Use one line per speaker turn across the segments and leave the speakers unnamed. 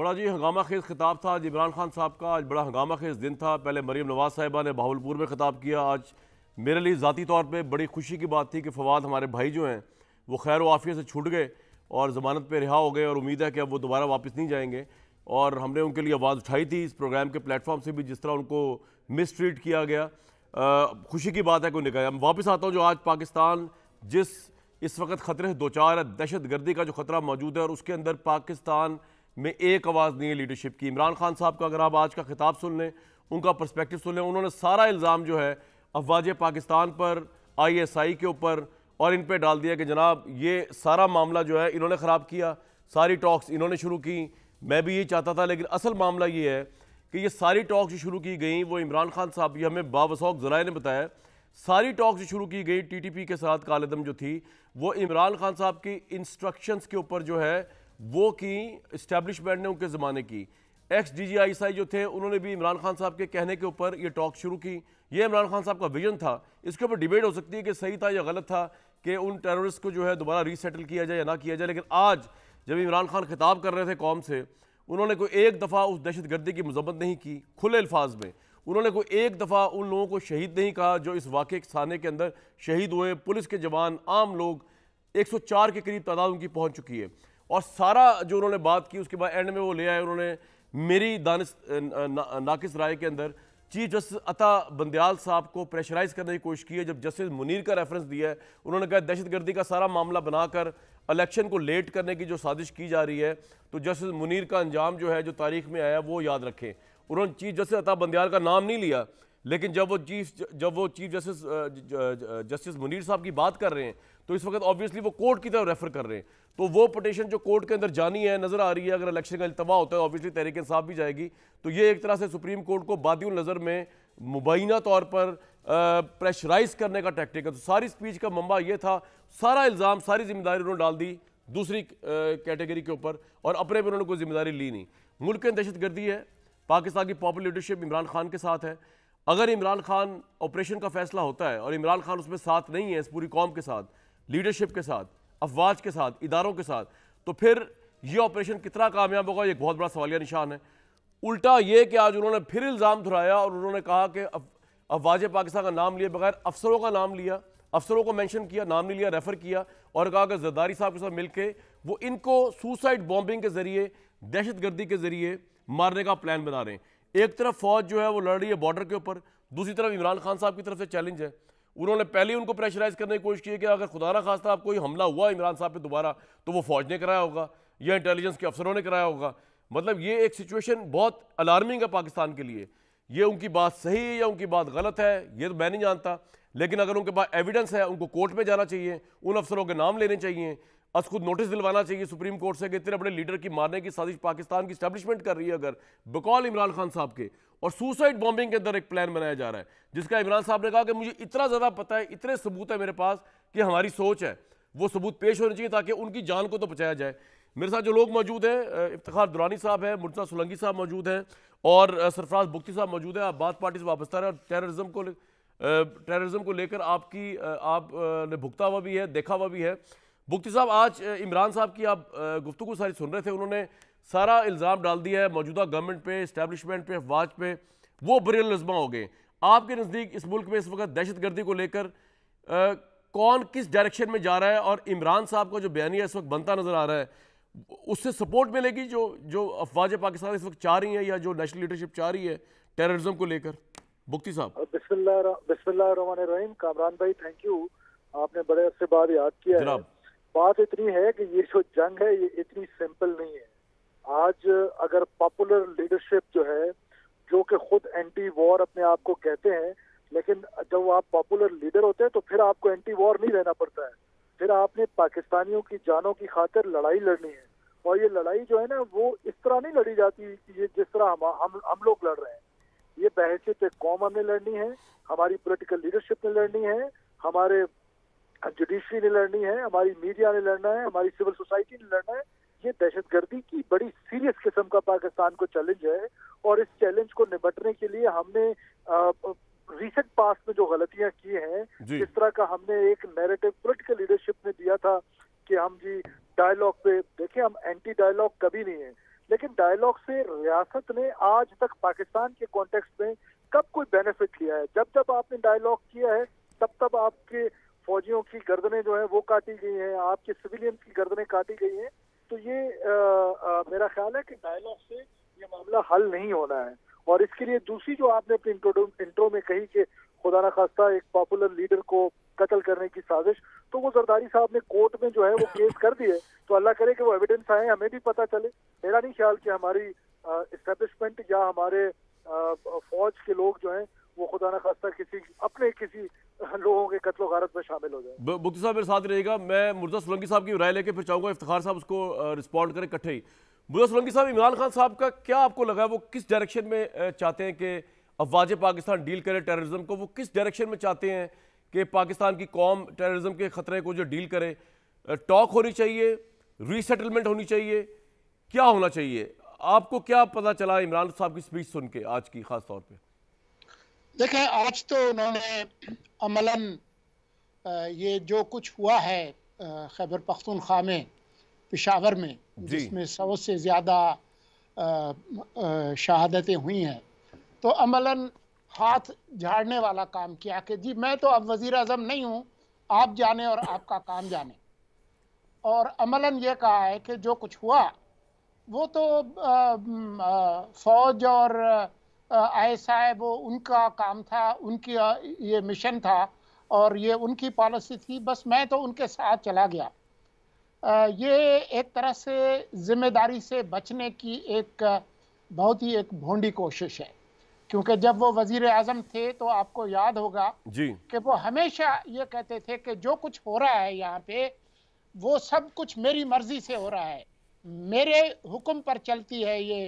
बड़ा जी हंगामा खेज खिताब था आज इमरान खान साहब का आज बड़ा हंगामा खेज दिन था पहले मरीम नवाज साहिबा ने बाहुलपुर में खिताब किया आज मेरे लिए ज़ाती तौर पर बड़ी खुशी की बात थी कि फवाद हमारे भाई जो हैं वो खैर वाफ़िया से छूट गए और ज़मानत पर रिहा हो गए और उम्मीद है कि अब वो दोबारा वापस नहीं जाएंगे और हमने उनके लिए आवाज़ उठाई थी इस प्रोग्राम के प्लेटफॉर्म से भी जिस तरह उनको मिस ट्रीट किया गया आ, खुशी की बात है कि निकाय वापस आता हूँ जो आज पाकिस्तान जिस इस वक्त ख़तरे से दो चार है दहशत गर्दी का जो ख़तरा मौजूद है और उसके अंदर पाकिस्तान में एक आवाज़ नहीं है लीडरशिप की इमरान खान साहब का अगर आप आज का खिताब सुन लें उनका पर्सपेक्टिव सुन लें उन्होंने सारा इल्ज़ाम जो है अफवाज पाकिस्तान पर आईएसआई के ऊपर और इन पर डाल दिया कि जनाब ये सारा मामला जो है इन्होंने ख़राब किया सारी टॉक्स इन्होंने शुरू की मैं भी ये चाहता था लेकिन असल मामला ये है कि ये सारी टॉक्स शुरू की गई वो इमरान खान साहब ये हमें बाबसौक जराए ने बताया सारी टॉक्स शुरू की गई टीटीपी के साथ कालेदम जो थी वो इमरान खान साहब की इंस्ट्रक्शंस के ऊपर जो है वो की इस्टेब्लिशमेंट ने उनके ज़माने की एक्स डी जी आई आई जो थे उन्होंने भी इमरान खान साहब के कहने के ऊपर ये टॉक शुरू की ये इमरान खान साहब का विजन था इसके ऊपर डिबेट हो सकती है कि सही था या गलत था कि उन टेररिस्ट को जो है दोबारा रीसेटल किया जाए या ना किया जाए लेकिन आज जब इमरान खान खिताब कर रहे थे कौम से उन्होंने कोई एक दफ़ा उस दहशत गर्दी की मजम्मत नहीं की खुले अल्फाज में उन्होंने कोई एक दफ़ा उन लोगों को शहीद नहीं कहा जो इस वाक़ थाने के अंदर शहीद हुए पुलिस के जवान आम लोग 104 के करीब तादाद उनकी पहुंच चुकी है और सारा जो उन्होंने बात की उसके बाद एंड में वो ले आए उन्होंने मेरी दानिश ना, नाकिस राय के अंदर चीफ जस्टिस अता बंदयाल साहब को प्रेशराइज करने की कोशिश की है जब जस्टिस मुनीर का रेफरेंस दिया है उन्होंने कहा दहशतगर्दी का सारा मामला बनाकर इलेक्शन को लेट करने की जो साजिश की जा रही है तो जस्टिस मुनीर का अंजाम जो है जो तारीख में आया वो याद रखें उन्होंने चीफ जस्टिस अता बंदयाल का नाम नहीं लिया लेकिन जब वो चीफ जब वो चीफ जस्टिस जस्टिस मुनीर साहब की बात कर रहे हैं तो इस वक्त ऑब्वियसली वो कोर्ट की तरफ रेफर कर रहे हैं तो वो पटिशन जो कोर्ट के अंदर जानी है नजर आ रही है अगर इलेक्शन का अल्तवा होता है ऑब्वियसली तहरीक इंसाफ भी जाएगी तो ये एक तरह से सुप्रीम कोर्ट को बादी नज़र में मुबैना तौर पर प्रेशराइज करने का टैक्टिक है तो सारी स्पीच का मंबा ये था सारा इल्ज़ाम सारी जिम्मेदारी उन्होंने डाल दी दूसरी कैटेगरी के ऊपर और अपने पर उन्होंने कोई जिम्मेदारी ली नहीं मुल्क में दहशत गर्दी है पाकिस्तान की पॉपुलर लीडरशिप इमरान खान के साथ है अगर इमरान खान ऑपरेशन का फैसला होता है और इमरान खान उसमें साथ नहीं है इस पूरी कौम के साथ लीडरशिप के साथ अफवाज के साथ इदारों के साथ तो फिर ये ऑपरेशन कितना कामयाब होगा ये एक बहुत बड़ा सवालिया निशान है उल्टा ये कि आज उन्होंने फिर इल्ज़ाम धुराया और उन्होंने कहा कि अफवाज पाकिस्तान का नाम लिए बगैर अफसरों का नाम लिया अफसरों को मैंशन किया नाम नहीं लिया रेफ़र किया और कहा कि जरदारी साहब के साथ के वो इनको सुसाइड बॉम्बिंग के ज़रिए दहशत गर्दी के ज़रिए मारने का प्लान बना रहे हैं एक तरफ फौज जो है वो लड़ रही है बॉर्डर के ऊपर दूसरी तरफ इमरान खान साहब की तरफ से चैलेंज है उन्होंने पहले उनको प्रेशराइज करने की कोशिश की कि अगर खुदा ना खास्ता आप कोई हमला हुआ इमरान साहब पे दोबारा तो वो फौज ने कराया होगा या इंटेलिजेंस के अफसरों ने कराया होगा मतलब ये एक सिचुएशन बहुत अलार्मिंग है पाकिस्तान के लिए ये उनकी बात सही है या उनकी बात गलत है ये तो मैं नहीं जानता लेकिन अगर उनके पास एविडेंस है उनको कोर्ट में जाना चाहिए उन अफसरों के नाम लेने चाहिए अस खुद नोटिस दिलवाना चाहिए सुप्रीम कोर्ट से इतने अपने लीडर की मारने की साजिश पाकिस्तान की स्टैब्लिशमेंट कर रही है अगर बकौल इमरान खान साहब के और सुसाइड बॉम्बिंग के अंदर एक प्लान बनाया जा रहा है जिसका इमरान साहब ने कहा कि मुझे इतना ज़्यादा पता है इतने सबूत है मेरे पास कि हमारी सोच है वो सबूत पेश होने चाहिए ताकि उनकी जान को तो बचाया जाए मेरे साथ जो लोग मौजूद हैं इफ्तार दुरानी साहब हैं मुर्जा सोलंगी साहब मौजूद हैं और सरफराज बुख्ती साहब मौजूद हैं आप बात पार्टी से वाबस्ता हैं और टेररिज्म को टेररिज्म को लेकर आपकी आप ने भुगता हुआ भी है देखा हुआ भी है मुफ्ती साहब आज इमरान साहब की आप गुफ्तु सारी सुन रहे थे उन्होंने सारा इल्ज़ाम डाल दिया है मौजूदा गवर्नमेंट पे इस्टेबलिशमेंट पे अफवाज पे वो बरियल लजमा हो गए आपके नज़दीक इस मुल्क में इस वक्त दहशत गर्दी को लेकर कौन किस डायरेक्शन में जा रहा है और इमरान साहब का जो बयानिया इस वक्त बनता नज़र आ रहा है उससे सपोर्ट मिलेगी जो जो अफवाज पाकिस्तान इस वक्त चाह रही है या जो नेशनल लीडरशिप चाह रही है टेररिज्म को लेकर मुफ्ती साहब
बिस्मिल्लाह बिस्मिल्लाह कामरान भाई थैंक यू आपने बड़े अच्छे बाद याद किया है बात इतनी है कि ये जो जंग है ये इतनी सिंपल नहीं है आज अगर पॉपुलर लीडरशिप जो है जो कि खुद एंटी वॉर अपने आप को कहते हैं लेकिन जब आप पॉपुलर लीडर होते हैं तो फिर आपको एंटी वॉर नहीं रहना पड़ता है फिर आपने पाकिस्तानियों की जानों की खातिर लड़ाई लड़नी है और ये लड़ाई जो है ना वो इस तरह नहीं लड़ी जाती ये जिस तरह हम हम हम लोग लड़ रहे हैं ये बहसीत कौम हमने लड़नी है हमारी पोलिटिकल लीडरशिप ने लड़नी है हमारे जुडिशरी ने लड़नी है हमारी मीडिया ने लड़ना है हमारी सिविल सोसाइटी ने लड़ना है ये दहशतगर्दी की बड़ी सीरियस किस्म का पाकिस्तान को चैलेंज है और इस चैलेंज को निपटने के लिए हमने रिसेंट पास में जो गलतियां की हैं इस तरह का हमने एक नैरेटिव पोलिटिकल लीडरशिप ने दिया था कि हम जी डायलॉग पे देखिए हम एंटी डायलॉग कभी नहीं है लेकिन डायलॉग से रियासत ने आज तक पाकिस्तान के कॉन्टेक्स्ट में कब कोई बेनिफिट किया है जब जब आपने डायलॉग किया है तब तब आपके फौजियों की गर्दनें जो है वो काटी गई हैं आपके सिविलियन की गर्दनें काटी गई हैं तो ये आ, आ, मेरा ख्याल है कि डायलॉग से ये मामला हल नहीं होना है और इसके लिए दूसरी जो आपने अपने इंट्रो में कही कि खुदा न खास्ता एक पॉपुलर लीडर को कत्ल करने की साजिश तो वो जरदारी साहब ने कोर्ट में जो है वो केस कर दिए तो अल्लाह करे कि वो एविडेंस आए हमें भी पता चले मेरा नहीं ख्याल कि हमारी इस्टेब्लिशमेंट या हमारे फौज के लोग जो हैं वो खुदा न खास्ता किसी अपने किसी लोगों के कत्लो गारत में शामिल हो जाए
मुफ्ती साहब मेरे साथ रहेगा मैं मुर्जा सोलंकी साहब की राय लेके फिर चाहूँगा इफ्तार साहब उसको रिस्पॉन्ड करें इकट्ठे ही मुर्दा सोलंकी साहब इमरान खान साहब का क्या आपको लगा वो किस डायरेक्शन में चाहते हैं कि अफवाज पाकिस्तान डील करे टेररिज्म को वो किस डायरेक्शन में चाहते हैं कि पाकिस्तान की कौम टेररिज्म के ख़तरे को जो डील करे टॉक होनी चाहिए रीसेटलमेंट होनी चाहिए क्या होना चाहिए आपको क्या पता चला इमरान साहब की स्पीच सुन के आज की खास तौर पे
देखें आज तो उन्होंने अमलन ये जो कुछ हुआ है खैबर पख्तूनख्वा में पिशावर में जिसमें सौ से ज़्यादा शहादतें हुई हैं तो अमलन हाथ झाड़ने वाला काम किया कि जी मैं तो अब वज़ी अजम नहीं हूँ आप जाने और आपका काम जाने और अमलन ये कहा है कि जो कुछ हुआ वो तो फ़ौज और आ, आई साहब उनका काम था उनकी ये मिशन था और ये उनकी पॉलिसी थी बस मैं तो उनके साथ चला गया ये एक तरह से जिम्मेदारी से बचने की एक बहुत ही एक भोंडी कोशिश है क्योंकि जब वो वजीर आजम थे तो आपको याद होगा जी कि वो हमेशा ये कहते थे कि जो कुछ हो रहा है यहाँ पे वो सब कुछ मेरी मर्जी से हो रहा है मेरे हुक्म पर चलती है ये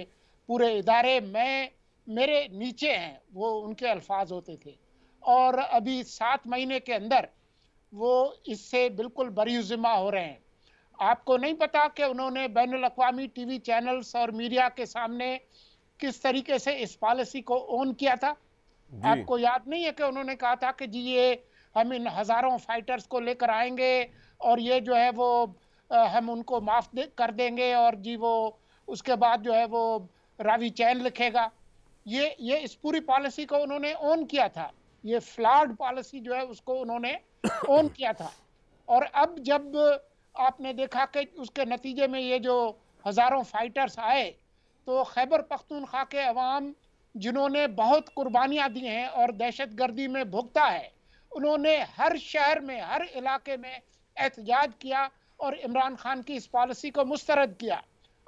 पूरे इदारे मैं मेरे नीचे हैं वो उनके अल्फाज होते थे और अभी सात महीने के अंदर वो इससे बिल्कुल बरजुमा हो रहे हैं आपको नहीं पता कि उन्होंने बैन अवी टी चैनल्स और मीडिया के सामने किस तरीके से इस पॉलिसी को ऑन किया था आपको याद नहीं है कि उन्होंने कहा था कि जी ये हम इन हज़ारों फाइटर्स को लेकर आएंगे और ये जो है वो हम उनको माफ़ दे, कर देंगे और जी वो उसके बाद जो है वो रावी चैन लिखेगा ये ये इस पूरी पॉलिसी को उन्होंने ओन किया था ये फ्लाड पॉलिसी जो है उसको उन्होंने ओन किया था और अब जब आपने देखा कि उसके नतीजे में ये जो हज़ारों फाइटर्स आए तो खैबर पख्तूनख्वा के अवाम जिन्होंने बहुत कुर्बानियाँ दी हैं और दहशत गर्दी में भुगता है उन्होंने हर शहर में हर इलाके में एहतजाज किया और इमरान खान की इस पॉलिसी को मुस्तरद किया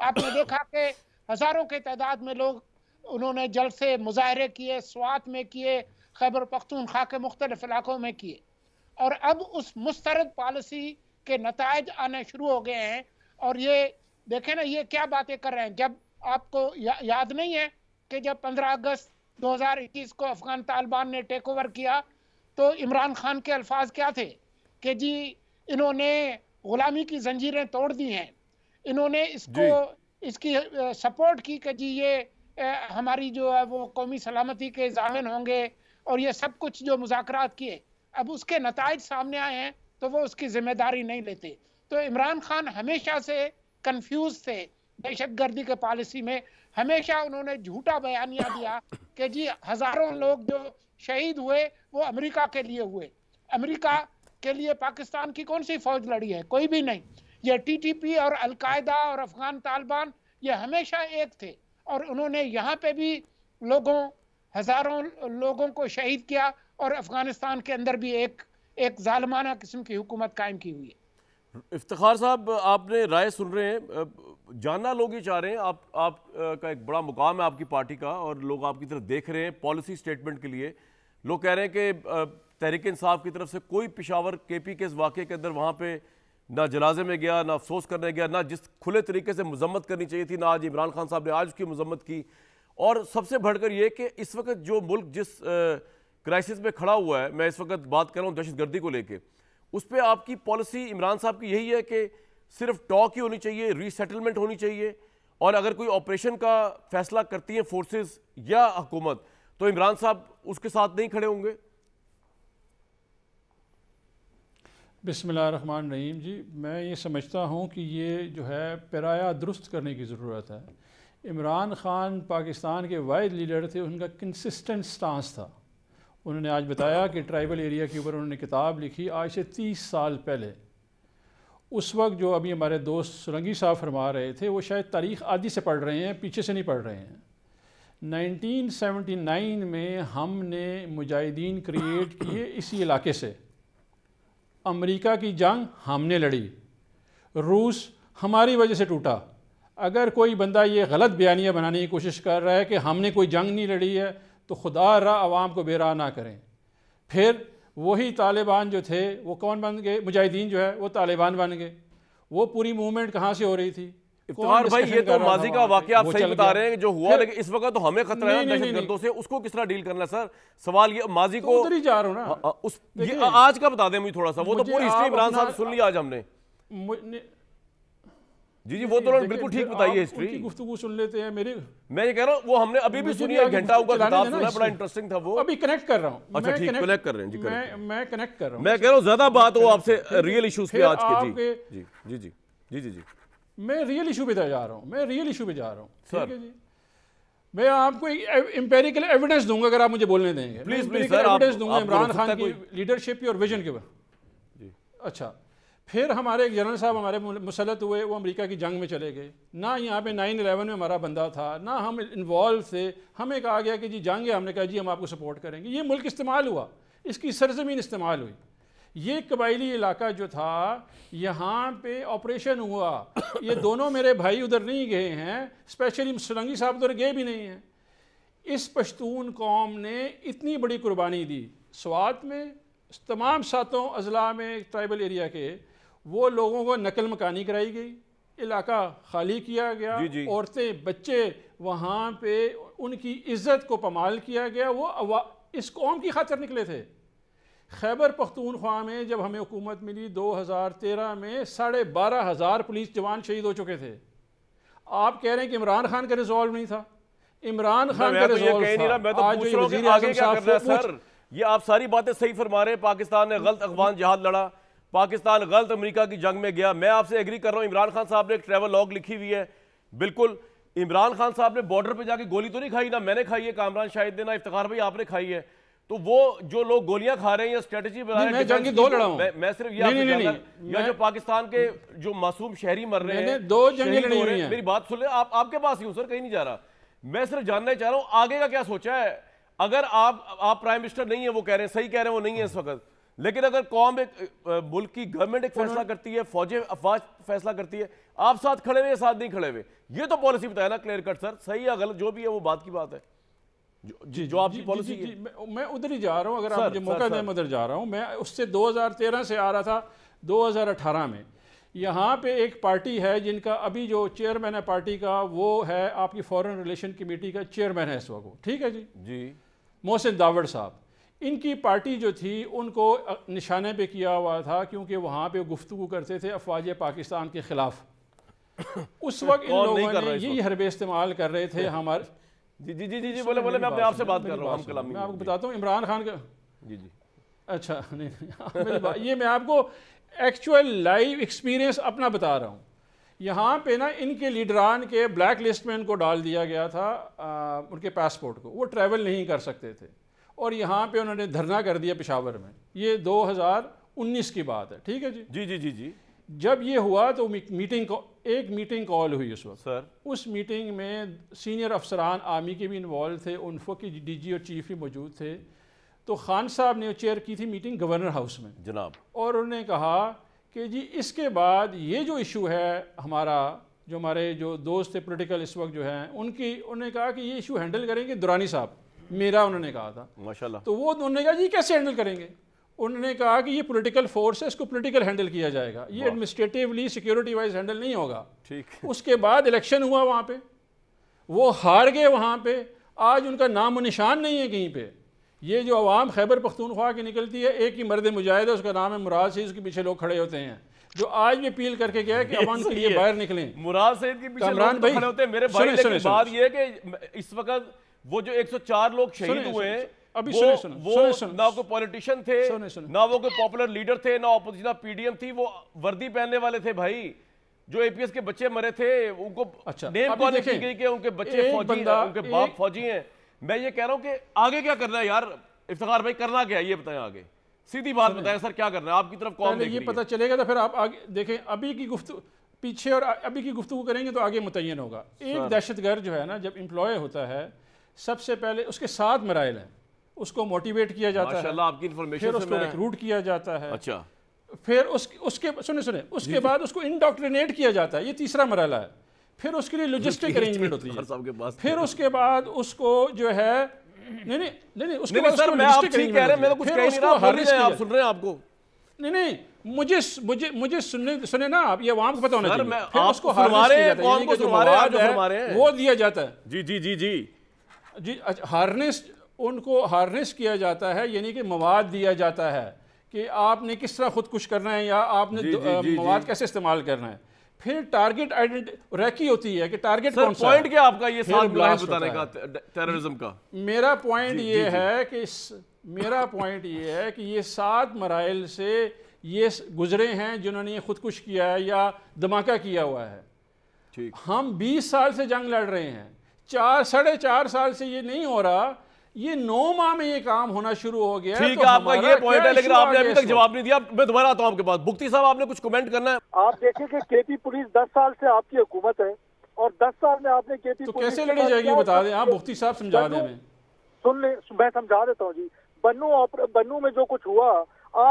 आपने देखा कि हज़ारों के तादाद में लोग उन्होंने जलसे मुजाहरे किए स्वात में किए खैबर पख्तूनख्वा के मुख्तलिफ इलाकों में किए और अब उस मुस्तरद पॉलिसी के नतज आने शुरू हो गए हैं और ये देखें ना ये क्या बातें कर रहे हैं जब आपको या, याद नहीं है कि जब 15 अगस्त 2021 को अफगान तालिबान ने टेक ओवर किया तो इमरान खान के अल्फाज क्या थे कि जी इन्होंने ग़ुलामी की जंजीरें तोड़ दी हैं इन्होंने इसको इसकी सपोर्ट की कि जी ये हमारी जो है वो कौमी सलामती के जामिन होंगे और ये सब कुछ जो मुजाकर किए अब उसके नतज सामने आए हैं तो वो उसकी जिम्मेदारी नहीं लेते तो इमरान खान हमेशा से कन्फ्यूज थे दहशत गर्दी के पॉलिसी में हमेशा उन्होंने झूठा बयानिया दिया कि जी हज़ारों लोग जो शहीद हुए वो अमरीका के लिए हुए अमरीका के लिए पाकिस्तान की कौन सी फौज लड़ी है कोई भी नहीं ये पी और अलकायदा और अफगान तालिबान ये हमेशा एक थे और उन्होंने यहाँ पे भी लोगों हजारों लोगों को शहीद किया और अफगानिस्तान के अंदर भी एक एक जालमाना किस्म की हुकूमत कायम की हुई है
इफ्तार साहब आपने राय सुन रहे हैं जानना लोग ये चाह रहे हैं आप आप का एक बड़ा मुकाम है आपकी पार्टी का और लोग आपकी तरफ देख रहे हैं पॉलिसी स्टेटमेंट के लिए लोग कह रहे हैं कि तहरीक इंसाफ की तरफ से कोई पिशावर के पी के इस वाक़े के अंदर वहाँ पर ना जनाजे में गया ना अफसोस करने गया ना जिस खुले तरीके से मजम्मत करनी चाहिए थी ना आज इमरान खान साहब ने आज उसकी मजम्मत की और सबसे बढ़कर ये कि इस वक्त जो मुल्क जिस क्राइसिस में खड़ा हुआ है मैं इस वक्त बात कर रहा हूँ दहशत गर्दी को लेकर उस पर आपकी पॉलिसी इमरान साहब की यही है कि सिर्फ टॉक ही होनी चाहिए रीसेटलमेंट होनी चाहिए और अगर कोई ऑपरेशन का फैसला करती हैं फोर्सेस या हुकूमत तो इमरान साहब उसके साथ नहीं खड़े होंगे
रहमान रहीम जी मैं ये समझता हूँ कि ये जो है पराया दुरुस्त करने की ज़रूरत है इमरान ख़ान पाकिस्तान के वायद लीडर थे उनका कंसिस्टेंट स्टांस था उन्होंने आज बताया कि ट्राइबल एरिया के ऊपर उन्होंने किताब लिखी आज से तीस साल पहले उस वक्त जो अभी हमारे दोस्त सुरंगी साहब फरमा रहे थे वो शायद तारीख आदि से पढ़ रहे हैं पीछे से नहीं पढ़ रहे हैं 1979 में हमने मुजाहिदीन क्रिएट किए इसी इलाके से अमेरिका की जंग हमने लड़ी रूस हमारी वजह से टूटा अगर कोई बंदा ये गलत बयानियाँ बनाने की कोशिश कर रहा है कि हमने कोई जंग नहीं लड़ी है तो खुदा रहा आवाम को बेरा ना करें फिर वही तालिबान जो थे वो कौन बन गए मुजाहिदीन जो है वो तालिबान बन गए वो पूरी मूवमेंट कहाँ से हो रही
थी इफ्तार भाई ये तो माजी का वाक्य आप सही बता रहे हैं जो हुआ लेकिन इस वक्त तो हमें खतरा है दहशतगर्दों से उसको किस तरह डील करना सर सवाल ये माजी तो को ही जा रहा ना हाँ, हाँ, उस ये आज का बता दें मुझे थोड़ा सा वो तो पूरी हिस्ट्री इमरान साहब सुन ली आज हमने जी जी वो तो बिल्कुल ठीक बताइए हिस्ट्री गुफ्तु सुन लेते हैं मेरी मैं ये कह रहा हूँ वो हमने अभी भी सुनी है घंटा होगा किताब सुना बड़ा
इंटरेस्टिंग था वो अभी कनेक्ट कर रहा हूँ अच्छा ठीक कनेक्ट कर रहे हैं जी मैं मैं कनेक्ट कर रहा हूँ मैं कह रहा हूँ ज्यादा बात हो आपसे रियल इश्यूज पे आज के
जी जी जी जी जी जी
मैं रियल इशू पे जा रहा हूँ मैं रियल इशू पे जा रहा हूँ ठीक है जी मैं आपको एम्पेरिकल एविडेंस दूंगा अगर आप मुझे बोलने देंगे प्लीज प्लीज सर एविडेंस दूंगा इमरान खान की लीडरशिप और विजन के ऊपर अच्छा फिर हमारे एक जनरल साहब हमारे मुसलत हुए वो अमेरिका की जंग में चले गए ना यहाँ पे नाइन अलेवन में हमारा बंदा था ना हम इन्वॉल्व थे हमें कहा गया कि जी जाएंगे हमने कहा जी हम आपको सपोर्ट करेंगे ये मुल्क इस्तेमाल हुआ इसकी सरजमीन इस्तेमाल हुई ये कबायली इलाका जो था यहाँ पे ऑपरेशन हुआ ये दोनों मेरे भाई उधर नहीं गए हैं स्पेशली सुरंगी साहब उधर गए भी नहीं हैं इस पश्तून कौम ने इतनी बड़ी कुर्बानी दी स्वात में तमाम सातों अजला में ट्राइबल एरिया के वो लोगों को नकल मकानी कराई गई इलाका खाली किया गया औरतें बच्चे वहाँ पे उनकी इज्जत को पमाल किया गया वो इस कौम की खातर निकले थे खैबर पख्तूनख्वा में जब हमें हुकूमत मिली 2013 में साढ़े बारह हज़ार पुलिस जवान शहीद हो चुके थे आप कह रहे हैं कि इमरान खान का रिजॉल्व नहीं था इमरान खान तो का रिजॉल्व तो
ये आप सारी बातें सही फरमा रहे हैं पाकिस्तान ने गलत अफगान जहाज लड़ा पाकिस्तान गलत अमरीका की जंग में गया मैं आपसे एग्री कर रहा हूँ इमरान खान साहब ने एक ट्रेवल लॉग लिखी हुई है बिल्कुल इमरान खान साहब ने बॉर्डर पर जाके गोली तो नहीं खाई ना मैंने खाई है कामरान शाहिद ने ना इफ्तार भाई आपने खाई है तो वो जो लोग गोलियां खा रहे हैं या स्ट्रेटजी बना रहे हैं जंग दो लड़ा हूं मैं, मैं सिर्फ ये नहीं, नहीं, नहीं, या जो पाकिस्तान के जो मासूम शहरी मर रहे हैं दो जंगे लड़ी हुई हैं मेरी बात सुन ले आप आपके पास ही हूं सर कहीं नहीं जा रहा मैं सिर्फ जानना चाह रहा हूं आगे का क्या सोचा है अगर आप आप प्राइम मिनिस्टर नहीं है वो कह रहे हैं सही कह रहे हैं वो नहीं है इस वक्त लेकिन अगर कौम एक मुल्क की गवर्नमेंट एक फैसला करती है फौजें अफवाज फैसला करती है आप साथ खड़े हुए साथ नहीं खड़े हुए ये तो पॉलिसी बताया ना क्लियर कट सर सही या गलत जो भी है वो बात की बात है जी जो आपकी पॉलिसी जी, मैं उधर ही जा रहा हूँ अगर सर, आप मुझे मौका दें
उधर जा रहा हूँ मैं उससे 2013 से आ रहा था 2018 में यहाँ पे एक पार्टी है जिनका अभी जो चेयरमैन है पार्टी का वो है आपकी फॉरेन रिलेशन कमेटी का चेयरमैन है इस वक्त ठीक है जी जी मोहसिन दावड़ साहब इनकी पार्टी जो थी उनको निशाने पर किया हुआ था क्योंकि वहाँ पे गुफ्तु करते थे अफवाज पाकिस्तान के ख़िलाफ़ उस वक्त इन लोगों ने यही हरबे इस्तेमाल कर रहे थे हमारे जी जी जी जी जी बोले बोले मैं अपने आपसे बात कर रहा हूँ हम कलामी मैं आपको बताता हूँ इमरान खान का जी जी अच्छा नहीं ये मैं आपको एक्चुअल लाइव एक्सपीरियंस अपना बता रहा हूँ यहाँ पे ना इनके लीडरान के ब्लैक लिस्ट में इनको डाल दिया गया था आ, उनके पासपोर्ट को वो ट्रैवल नहीं कर सकते थे और यहाँ पे उन्होंने धरना कर दिया पिशावर में ये 2019 की बात है ठीक है जी जी जी जी जी जब ये हुआ तो मीटिंग एक मीटिंग कॉल हुई उस वक्त सर उस मीटिंग में सीनियर अफसरान आर्मी के भी इन्वॉल्व थे उनफो की डीजी और चीफ भी मौजूद थे तो खान साहब ने चेयर की थी मीटिंग गवर्नर हाउस में जनाब और उन्होंने कहा कि जी इसके बाद ये जो इशू है हमारा जो हमारे जो दोस्त थे पोलिटिकल इस वक्त जो हैं उनकी उन्होंने कहा कि ये इशू हैंडल करेंगे दुरानी साहब मेरा उन्होंने कहा था माशाल्लाह तो वो उन्होंने कहा जी कैसे हैंडल करेंगे उन्होंने कहा कि ये पॉलिटिकल फोर्स है इसको पॉलिटिकल हैंडल किया जाएगा ये एडमिनिस्ट्रेटिवली सिक्योरिटी वाइज हैंडल नहीं होगा ठीक उसके बाद इलेक्शन हुआ वहाँ पे वो हार गए वहाँ पे आज उनका नाम निशान नहीं है कहीं पे ये जो आवाम खैबर पख्तूनख्वा की निकलती है एक ही मर्द मुजाहिद है उसका नाम है मुराद सईद उसके पीछे लोग खड़े होते हैं जो आज भी अपील करके गया कि अवाम के लिए बाहर निकले
मुराद सईद के पीछे लोग तो होते हैं मेरे बात ये है कि इस वक्त वो जो 104 लोग शहीद हुए हैं अभी वो, सुने, सुने, वो सुने, सुने, ना कोई पॉलिटिशियन थे सुने, सुने, ना वो कोई पॉपुलर लीडर थे ना अपोजिशन पीडीएम थी वो वर्दी पहनने वाले थे भाई जो एपीएस के बच्चे मरे थे उनको अच्छा नेम कॉल की गई कि उनके बच्चे फौजी हैं उनके बाप फौजी हैं मैं ये कह रहा हूं कि आगे क्या करना है यार इफ्तार भाई करना क्या है ये बताएं आगे सीधी बात बताएं सर क्या करना है आपकी तरफ कौन ये पता
चलेगा तो फिर आप आगे देखें अभी की गुफ्त पीछे और अभी की गुफ्तु करेंगे तो आगे मुतयन होगा एक दहशतगर्द जो है ना जब एम्प्लॉय होता है सबसे पहले उसके सात मराइल हैं उसको मोटिवेट किया जाता है आपकी इन्फॉर्मेशन फिर उसको रिक्रूट किया जाता है अच्छा फिर उस उसके सुने सुने उसके बाद उसको इनडॉक्ट्रिनेट किया जाता है ये तीसरा मरला है फिर उसके लिए लॉजिस्टिक अरेंजमेंट होती
है
फिर उसके बाद उसको जो है नहीं नहीं नहीं उसके बाद मैं आप ठीक कह रहे हैं मैं कुछ कह नहीं रहा आप सुन रहे हैं आपको नहीं नहीं मुझे मुझे मुझे सुनने सुने ना आप ये को पता होना चाहिए फिर उसको वो दिया जाता है जी जी जी जी जी हार्नेस अच्छा, उनको हार्नेस किया जाता है यानी कि मवाद दिया जाता है कि आपने किस तरह खुदकुश करना है या आपने मवाद कैसे इस्तेमाल करना है फिर टारगेट आइडेंट रैकी होती है कि टारगेट कौन सा पॉइंट क्या आपका ये साथ बताने का
टेररिज्म का
मेरा पॉइंट ये जी, है कि मेरा पॉइंट ये है कि ये सात मराइल से ये गुजरे हैं जिन्होंने ये खुदकुश किया है या धमाका किया हुआ है हम 20 साल से जंग लड़ रहे हैं चार साढ़े चार साल से ये नहीं हो रहा ये नौ माह में ये काम होना शुरू हो गया ठीक तो है तो आपका ये पॉइंट है लेकिन आपने अभी तक जवाब नहीं
दिया मैं दोबारा आता हूँ आपके पास भुक्ति साहब आपने कुछ कमेंट करना है आप देखिए कि केपी पुलिस दस साल से आपकी
हुकूमत है और दस साल में आपने केपी तो कैसे लड़ी जाएगी बता दें आप बुक्ति साहब समझा दें सुन ले मैं समझा देता हूँ जी बन्नू बन्नू में जो कुछ हुआ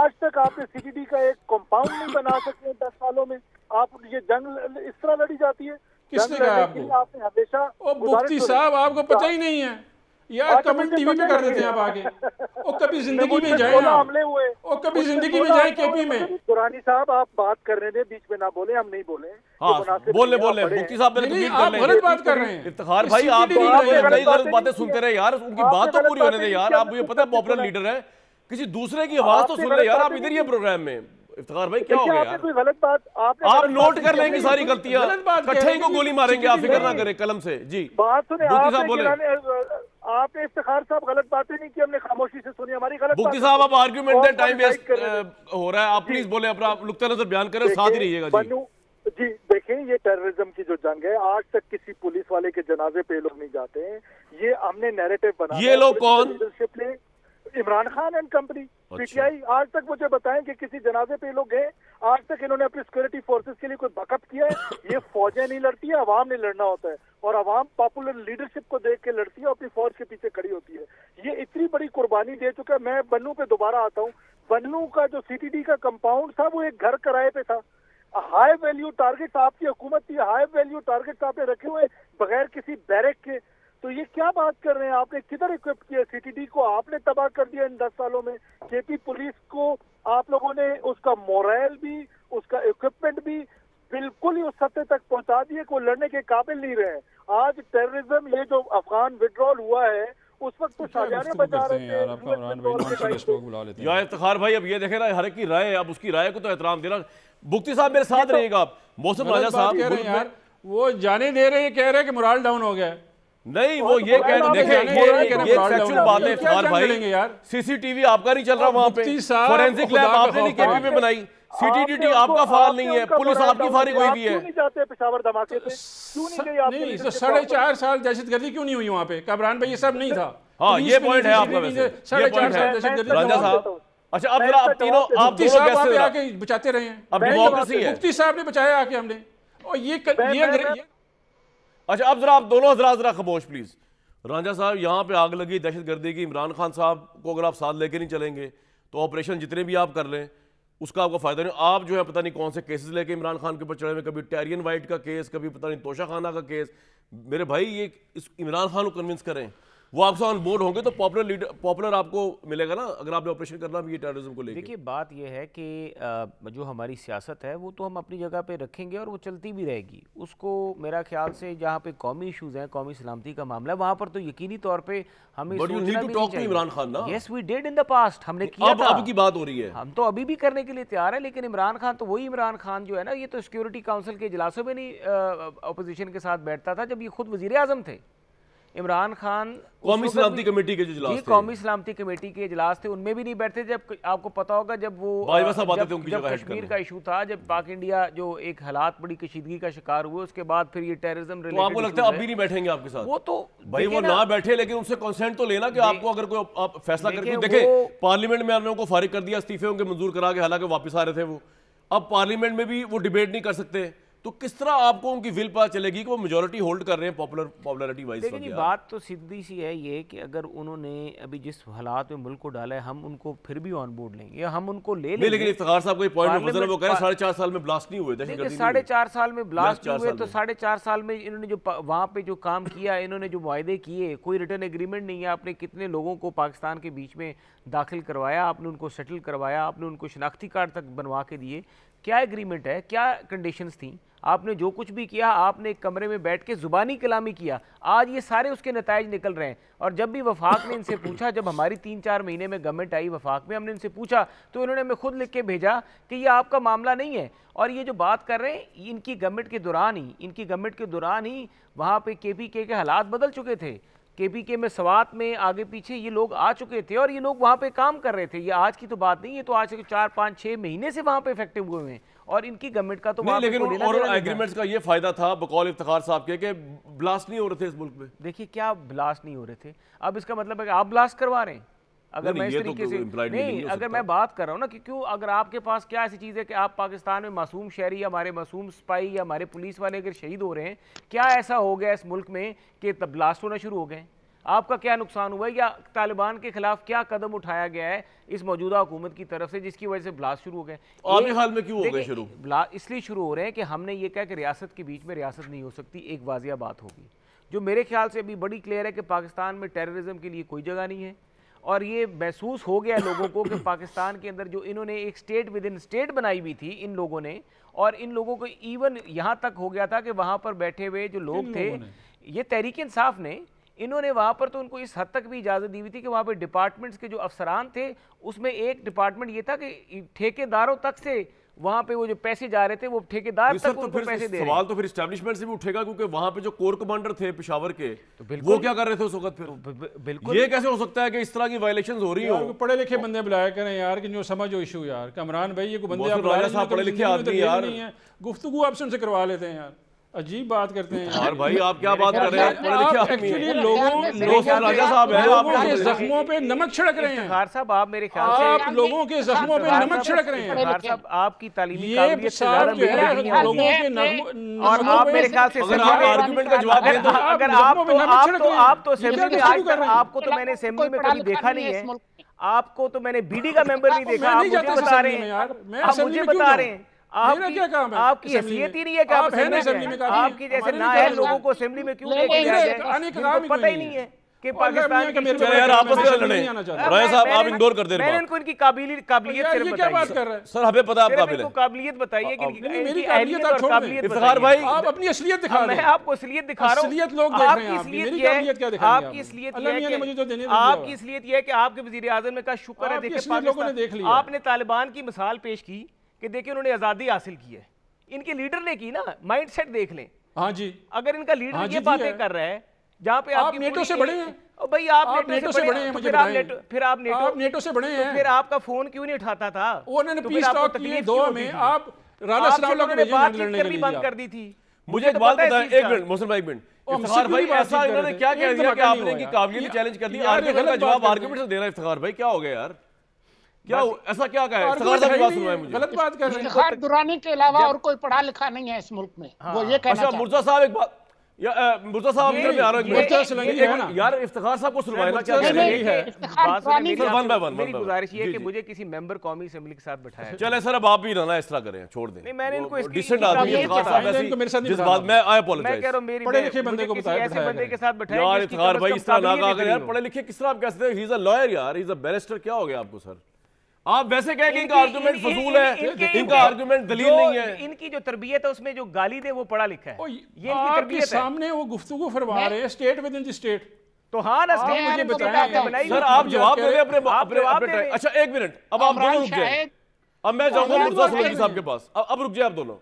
आज तक आपने सी का एक कंपाउंड नहीं बना सकते दस सालों में आप ये जंग इस तरह लड़ी जाती है किसने कहा आपने हमेशा साहब आपको पता ही हाँ। नहीं है यार कमेंट टीवी पे कर देते हैं आप आगे वो कभी जिंदगी में जाए हमले हुए वो कभी जिंदगी में जाए केपी में पुरानी साहब आप बात कर रहे थे बीच में ना बोले हम नहीं बोले
हाँ, तो बोले बोले मुफ्ती साहब मेरे बीच तो आप गलत बात कर रहे हैं इफ्तार भाई आप तो नई गलत बातें सुनते रहे यार उनकी बात तो पूरी होने दे यार आप मुझे पता है पॉपुलर लीडर है किसी दूसरे की आवाज तो सुन रहे यार आप इधर ही प्रोग्राम में इफ्तार भाई क्या हो गया यार
गलत बात आप आप नोट कर लेंगे सारी गलतियां कट्ठे को गोली मारेंगे आप फिक्र ना करें
कलम से जी बात सुने मुफ्ती साहब
बोले आपने इफ्तार साहब गलत बातें नहीं की हमने खामोशी से सुनी हमारी गलत बुक्ति साहब आप आर्ग्यूमेंट है टाइम वेस्ट
हो रहा है आप प्लीज बोले अपना नुकता नजर बयान करें साथ ही रहिएगा
जी जी देखें ये टेररिज्म की जो जंग है आज तक किसी पुलिस वाले के जनाजे पे लोग नहीं जाते हैं ये हमने नैरेटिव बना ये लोग कौन लीडरशिप ने इमरान खान एंड कंपनी पीटीआई आज तक मुझे बताएं कि किसी जनाजे पे लोग गए आज तक इन्होंने अपनी सिक्योरिटी फोर्सेस के लिए कोई बकअप किया है ये फौजें नहीं लड़ती है अवाम ने लड़ना होता है और अवाम पॉपुलर लीडरशिप को देख के लड़ती है और अपनी फौज के पीछे खड़ी होती है ये इतनी बड़ी कुर्बानी दे चुका है मैं बन्नू पे दोबारा आता हूँ बन्नू का जो सी का कंपाउंड था वो एक घर किराए पे था हाई वैल्यू टारगेट आपकी हुकूमत थी हाई वैल्यू टारगेट आपने रखे हुए बगैर किसी बैरक के तो ये क्या बात कर रहे हैं आपने किधर इक्विप किया सीटीडी को आपने तबाह कर दिया इन दस सालों में केपी पुलिस को आप लोगों ने उसका मोरल भी उसका इक्विपमेंट भी बिल्कुल ही उस सत्य तक पहुंचा दिए को लड़ने के काबिल नहीं रहे आज टेररिज्म ये जो अफगान विड्रॉल हुआ है उस वक्त तो साजाने बचा
रहे
भाई अब ये देखे ना हर की राय अब उसकी राय को तो एहतराम देना बुक्ति साहब मेरे साथ तो रहिएगा मौसम राजा साहब
वो जाने दे रहे हैं कह रहे हैं कि मोराल डाउन हो गया
नहीं वो तो ये कह रहे ये ये बातें इफ्तार सीसीटीवी आपका नहीं चल रहा वहां पे फोरेंसिक लैब आपने नहीं
केपी में बनाई सीटीडीटी आपका फाल नहीं है पुलिस आपकी फारिग हुई भी है तो साढ़े
चार साल दहशतगर्दी क्यों नहीं हुई वहाँ पे कबरान भाई ये सब नहीं था हाँ ये पॉइंट है आपका साढ़े चार साल दहशतगर्दी राजा साहब
अच्छा अब आप तीनों आप आके
बचाते रहे हैं अब डेमोक्रेसी है मुफ्ती साहब ने बचाया आके हमने और ये ये
अच्छा अब जरा आप दोनों जरा जरा खबोश प्लीज़ रांझा साहब यहाँ पे आग लगी दहशत गर्दी की इमरान खान साहब को अगर आप साथ लेके नहीं चलेंगे तो ऑपरेशन जितने भी आप कर लें उसका आपको फ़ायदा नहीं आप जो है पता नहीं कौन से केसेस लेके इमरान खान के ऊपर चढ़े हुए कभी टेरियन वाइट का केस कभी पता नहीं तोशा खाना का केस मेरे भाई ये इस इमरान खान को कन्विंस करें वो आपसे ऑन बोर्ड
होंगे तो पॉपुलर लीडर पॉपुलर आपको मिलेगा ना अगर आपने ऑपरेशन करना भी टेररिज्म को लेकर देखिए बात यह है कि जो हमारी सियासत है वो तो हम अपनी जगह पे रखेंगे और वो चलती भी रहेगी उसको मेरा ख्याल से जहाँ पे कौमी इशूज़ हैं कौमी सलामती का मामला है वहाँ पर तो यकीनी तौर पर हमें इमरान खान ना we did in the past हमने किया की बात हो रही है हम तो अभी भी करने के लिए तैयार है लेकिन इमरान खान तो वही इमरान खान जो है ना ये तो सिक्योरिटी काउंसिल के इजलासों में नहीं अपोजिशन के साथ बैठता था जब ये खुद वजीर आजम थे इमरान खान कौमी सलामती कमेटी के जो इजलास कौमी सलामती कमेटी के इजलास थे उनमें भी नहीं बैठे जब आपको पता होगा जब वो जब, जब, जब कश्मीर का इशू था जब पाक इंडिया जो एक हालात बड़ी कशीदगी का शिकार हुए उसके बाद फिर ये टेररिज्म
तो आपको लगता है अब भी नहीं बैठेंगे आपके साथ
वो तो भाई वो ना
बैठे लेकिन उनसे कंसेंट तो लेना की आपको अगर कोई आप फैसला करके देखे पार्लियामेंट में उनको फारिग कर दिया इस्तीफे उनके मंजूर करा के हालांकि वापिस आ रहे थे वो अब पार्लियामेंट में भी वो डिबेट नहीं कर सकते तो किस तरह आपको उनकी विल पता चलेगी कि वो मेजोरिटी होल्ड कर रहे हैं पॉपुलर पॉपुलरिटी वाइज लेकिन बात
तो सीधी सी है ये कि अगर उन्होंने अभी जिस हालात में मुल्क को डाला है हम उनको फिर भी ऑन बोर्ड लेंगे या हम उनको ले लेंगे लेकिन इफ्तार साहब का पॉइंट नजर वो कह रहे हैं साढ़े
चार साल में ब्लास्ट नहीं हुए साढ़े
चार साल में ब्लास्ट हुए तो साढ़े चार साल में इन्होंने जो वहाँ पे जो काम किया इन्होंने जो वायदे किए कोई रिटर्न एग्रीमेंट नहीं है आपने कितने लोगों को पाकिस्तान के बीच में दाखिल करवाया आपने उनको सेटल करवाया आपने उनको शनाख्ती कार्ड तक बनवा के दिए क्या एग्रीमेंट है क्या कंडीशंस थी आपने जो कुछ भी किया आपने एक कमरे में बैठ के ज़ुबानी कलामी किया आज ये सारे उसके नतज निकल रहे हैं और जब भी वफाक ने इनसे पूछा जब हमारी तीन चार महीने में गवर्नमेंट आई वफाक में हमने इनसे पूछा तो इन्होंने हमें खुद लिख के भेजा कि ये आपका मामला नहीं है और ये जो बात कर रहे हैं इनकी गवर्नमेंट के दौरान ही इनकी गवर्नमेंट के दौरान ही वहाँ पर के पी के हालात बदल चुके थे के में सवात में आगे पीछे ये लोग आ चुके थे और ये लोग वहाँ पे काम कर रहे थे ये आज की तो बात नहीं है तो आज के चार पाँच छः महीने से वहाँ पे इफेक्टिव हुए हैं और इनकी गवर्नमेंट का तो नहीं, लेकिन और एग्रीमेंट्स
का ये फायदा था बकौल
इफ्तार साहब के कि ब्लास्ट नहीं हो रहे थे इस मुल्क में देखिए क्या ब्लास्ट नहीं हो रहे थे अब इसका मतलब है कि आप ब्लास्ट करवा रहे हैं अगर मैं इस तो तरीके से नहीं, अगर मैं बात कर रहा हूँ ना कि क्यों अगर आपके पास क्या ऐसी चीज़ है कि आप पाकिस्तान में मासूम शहरी या हमारे मासूम स्पाई या हमारे पुलिस वाले अगर शहीद हो रहे हैं क्या ऐसा हो गया इस मुल्क में कि तब ब्लास्ट होना शुरू हो गए आपका क्या नुकसान हुआ या तालिबान के खिलाफ क्या कदम उठाया गया है इस मौजूदा हुकूमत की तरफ से जिसकी वजह से ब्लास्ट शुरू हो गए हाल में क्यों हो गए शुरू इसलिए शुरू हो रहे हैं कि हमने ये कहा कि रियासत के बीच में रियासत नहीं हो सकती एक वाजिया बात होगी जो मेरे ख्याल से अभी बड़ी क्लियर है कि पाकिस्तान में टेररिज्म के लिए कोई जगह नहीं है और ये महसूस हो गया लोगों को कि पाकिस्तान के अंदर जो इन्होंने एक स्टेट विद इन स्टेट बनाई हुई थी इन लोगों ने और इन लोगों को इवन यहाँ तक हो गया था कि वहाँ पर बैठे हुए जो लोग थे ये तहरीक इंसाफ ने इन्होंने वहाँ पर तो उनको इस हद तक भी इजाज़त दी हुई थी कि वहाँ पर डिपार्टमेंट्स के जो अफसरान थे उसमें एक डिपार्टमेंट ये था कि ठेकेदारों तक से वहां पे वो जो पैसे जा रहे थे वो ठेकेदार तक तो फिर पैसे दे सवाल तो
फिर स्टैब्लिशमेंट से भी उठेगा क्योंकि वहां पे जो कोर कमांडर थे पिशावर के तो वो क्या कर रहे थे उस वक्त फिर तो बिल्कुल ये कैसे हो सकता है कि इस तरह की वायलेशन हो रही हो पढ़े
लिखे बंदे बुलाया करें यार कि जो हो इशू यार कमरान भाई ये बंदे तो पढ़े लिखे आदमी तो यार गुफ्तु आपसे उनसे करवा लेते हैं यार अजीब बात करते हैं यार भाई आप क्या बात कर रहे हैं आप एक्चुअली लोगों के
जख्मों पे नमक छिड़क रहे हैं खार साहब आप मेरे ख्याल से आप लोगों के जख्मों पे नमक छिड़क रहे हैं खार साहब आपकी तालीमी काबिलियत से ज्यादा मेरी नहीं लोगों के और आप मेरे ख्याल से अगर आप आर्गुमेंट का जवाब दें तो अगर आप तो आप तो आप तो असेंबली में आज तक तो आपको तो मैंने असेंबली में कभी देखा नहीं है आपको तो मैंने बीडी का मेंबर नहीं देखा आप मुझे बता रहे हैं आप मुझे बता रहे हैं आपकी हैसियत ही नहीं है आपकी जैसे ना है तो लोगों को असेंबली में क्यों पता ही नहीं है तो बताइए आपको असलियत दिखा रहा आपकी मेरी आपकी असलियत है कि आपके वजी आजम में का शुक्र है आपने तालिबान की मिसाल पेश की कि देखिए उन्होंने आज़ादी हासिल की है इनके लीडर ने की ना माइंडसेट देख लें हाँ जी अगर इनका लीडर हाँ ये बातें कर रहा है जहां पे आप नेटो से बड़े हैं भाई आप, आप नेटो से, बड़े हैं तो फिर आप नेटो फिर आप नेटो आप नेटो से बड़े तो हैं फिर आपका फोन क्यों नहीं उठाता था उन्होंने पीस टॉक की दो में आप राणा राधा लोगों ने बात लड़ने के लिए बंद कर दी थी मुझे एक तो बात बताएं एक मिनट
मोहसिन भाई एक मिनट इफ्तार भाई ऐसा इन्होंने क्या कह दिया कि आपने इनकी काबिलियत चैलेंज कर दी आर्मी का जवाब आर्गुमेंट से दे रहा है इफ्तार भाई क्या हो गया यार क्या ऐसा क्या कहा गलत बात कर रहे हैं
दुरानी के अलावा और कोई पढ़ा लिखा नहीं है इस मुल्क में वो हाँ। ये कहना अच्छा मुर्जा
साहब एक बात मुर्जा साहब आ रहा है यार
इफ्तार साहब को क्या है मेरी गुजारिश ये कि मुझे किसी मेंबर कौमी असेंबली के साथ चले
सर अब आप भी ना इस तरह करें छोड़ दें
मैंने इनको डिसेंट आदमी इफ्तार साहब मेरे साथ
जिस बात मैं आई अपोलोजाइज मैं कह रहा हूं
पढ़े लिखे बंदे को बताया ऐसे बंदे के साथ यार इफ्तार भाई इस तरह ना कहा यार पढ़े लिखे किस तरह
आप कह सकते हैं ही इज अ लॉयर यार ही इज अ बैरिस्टर क्या हो गया आपको सर आप वैसे कह कहेंगे इनका आर्गुमेंट फजूल है इनका आर्गुमेंट दलील नहीं है
इनकी जो तरबियत है उसमें जो गाली दे वो पढ़ा लिखा है ये आपके सामने
वो गुफ्तगू फरमा रहे हैं
state within the state तो हाँ ना स्टेट मुझे
बताएं सर आप जवाब दे अपने अपने अच्छा एक मिनट अब आप दोनों रुक जाए अब मैं जाऊंगा मुर्जा सोलंकी साहब के पास अब अब रुक जाए आप दोनों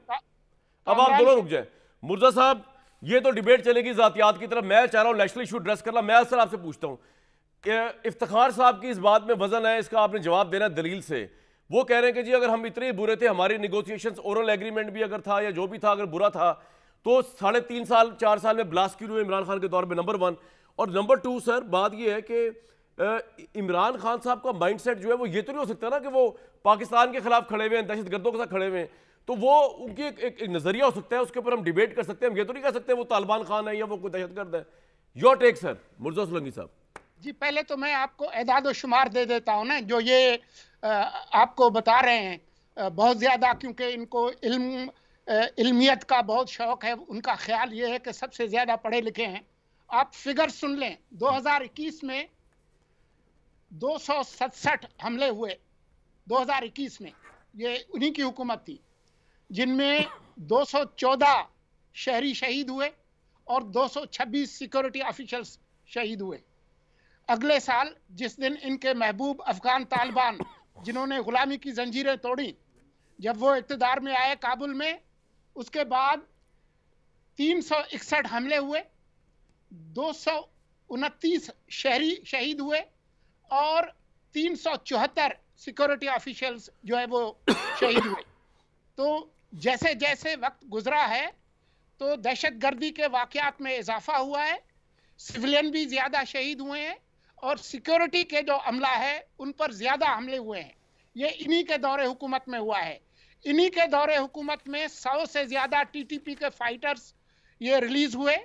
अब आप दोनों रुक जाए मुर्जा साहब ये तो डिबेट चलेगी जातियात की तरफ मैं चाह रहा हूँ नेशनल इशू ड्रेस करना मैं सर आपसे पूछता हूँ इफ्तार साहब की इस बात में वजन है इसका आपने जवाब देना दलील से वो कह रहे हैं कि जी अगर हम इतने ही बुरे थे हमारी निगोसिएशन ओरल एग्रीमेंट भी अगर था या जो भी था अगर बुरा था तो साढ़े तीन साल चार साल में ब्लास्ट क्यों हुए इमरान खान के दौर में नंबर वन और नंबर टू सर बात यह है कि इमरान खान साहब का माइंडसेट जो है वो ये तो नहीं हो सकता ना कि वो पाकिस्तान के खिलाफ खड़े हुए हैं दहशत गर्दों के साथ खड़े हुए हैं तो वो उनकी एक, एक, एक नज़रिया हो सकता है उसके ऊपर हम डिबेट कर सकते हैं हम ये तो नहीं कह सकते वो तालिबान खान है या वो कोई दहशत गर्द है your take sir Murtaza Solangi sahab
ji पहले तो मैं आपको एदाद शुमार दे देता हूँ ना जो ये आपको बता रहे हैं बहुत ज़्यादा क्योंकि इनको इल्म इल्मियत का बहुत शौक़ है उनका ख्याल ये है कि सबसे ज़्यादा पढ़े लिखे हैं आप फिगर सुन लें 2021 में दो हमले हुए 2021 में ये उन्हीं की हुकूमत थी जिनमें 214 शहरी शहीद हुए और 226 सिक्योरिटी ऑफिशल्स शहीद हुए अगले साल जिस दिन इनके महबूब अफगान तालिबान जिन्होंने गुलामी की जंजीरें तोड़ी जब वो इकतदार में आए काबुल में उसके बाद तीन हमले हुए दो शहरी शहीद हुए और तीन सिक्योरिटी ऑफिशियल्स जो है वो शहीद हुए तो जैसे जैसे वक्त गुजरा है तो दहशत गर्दी के वाक़ात में इजाफा हुआ है सिविलियन भी ज़्यादा शहीद हुए हैं और सिक्योरिटी के जो अमला है उन पर ज़्यादा हमले हुए हैं ये इन्हीं के दौरे हुकूमत में हुआ है इन्हीं के दौरे हुकूमत में सौ से ज़्यादा टीटीपी के फाइटर्स ये रिलीज हुए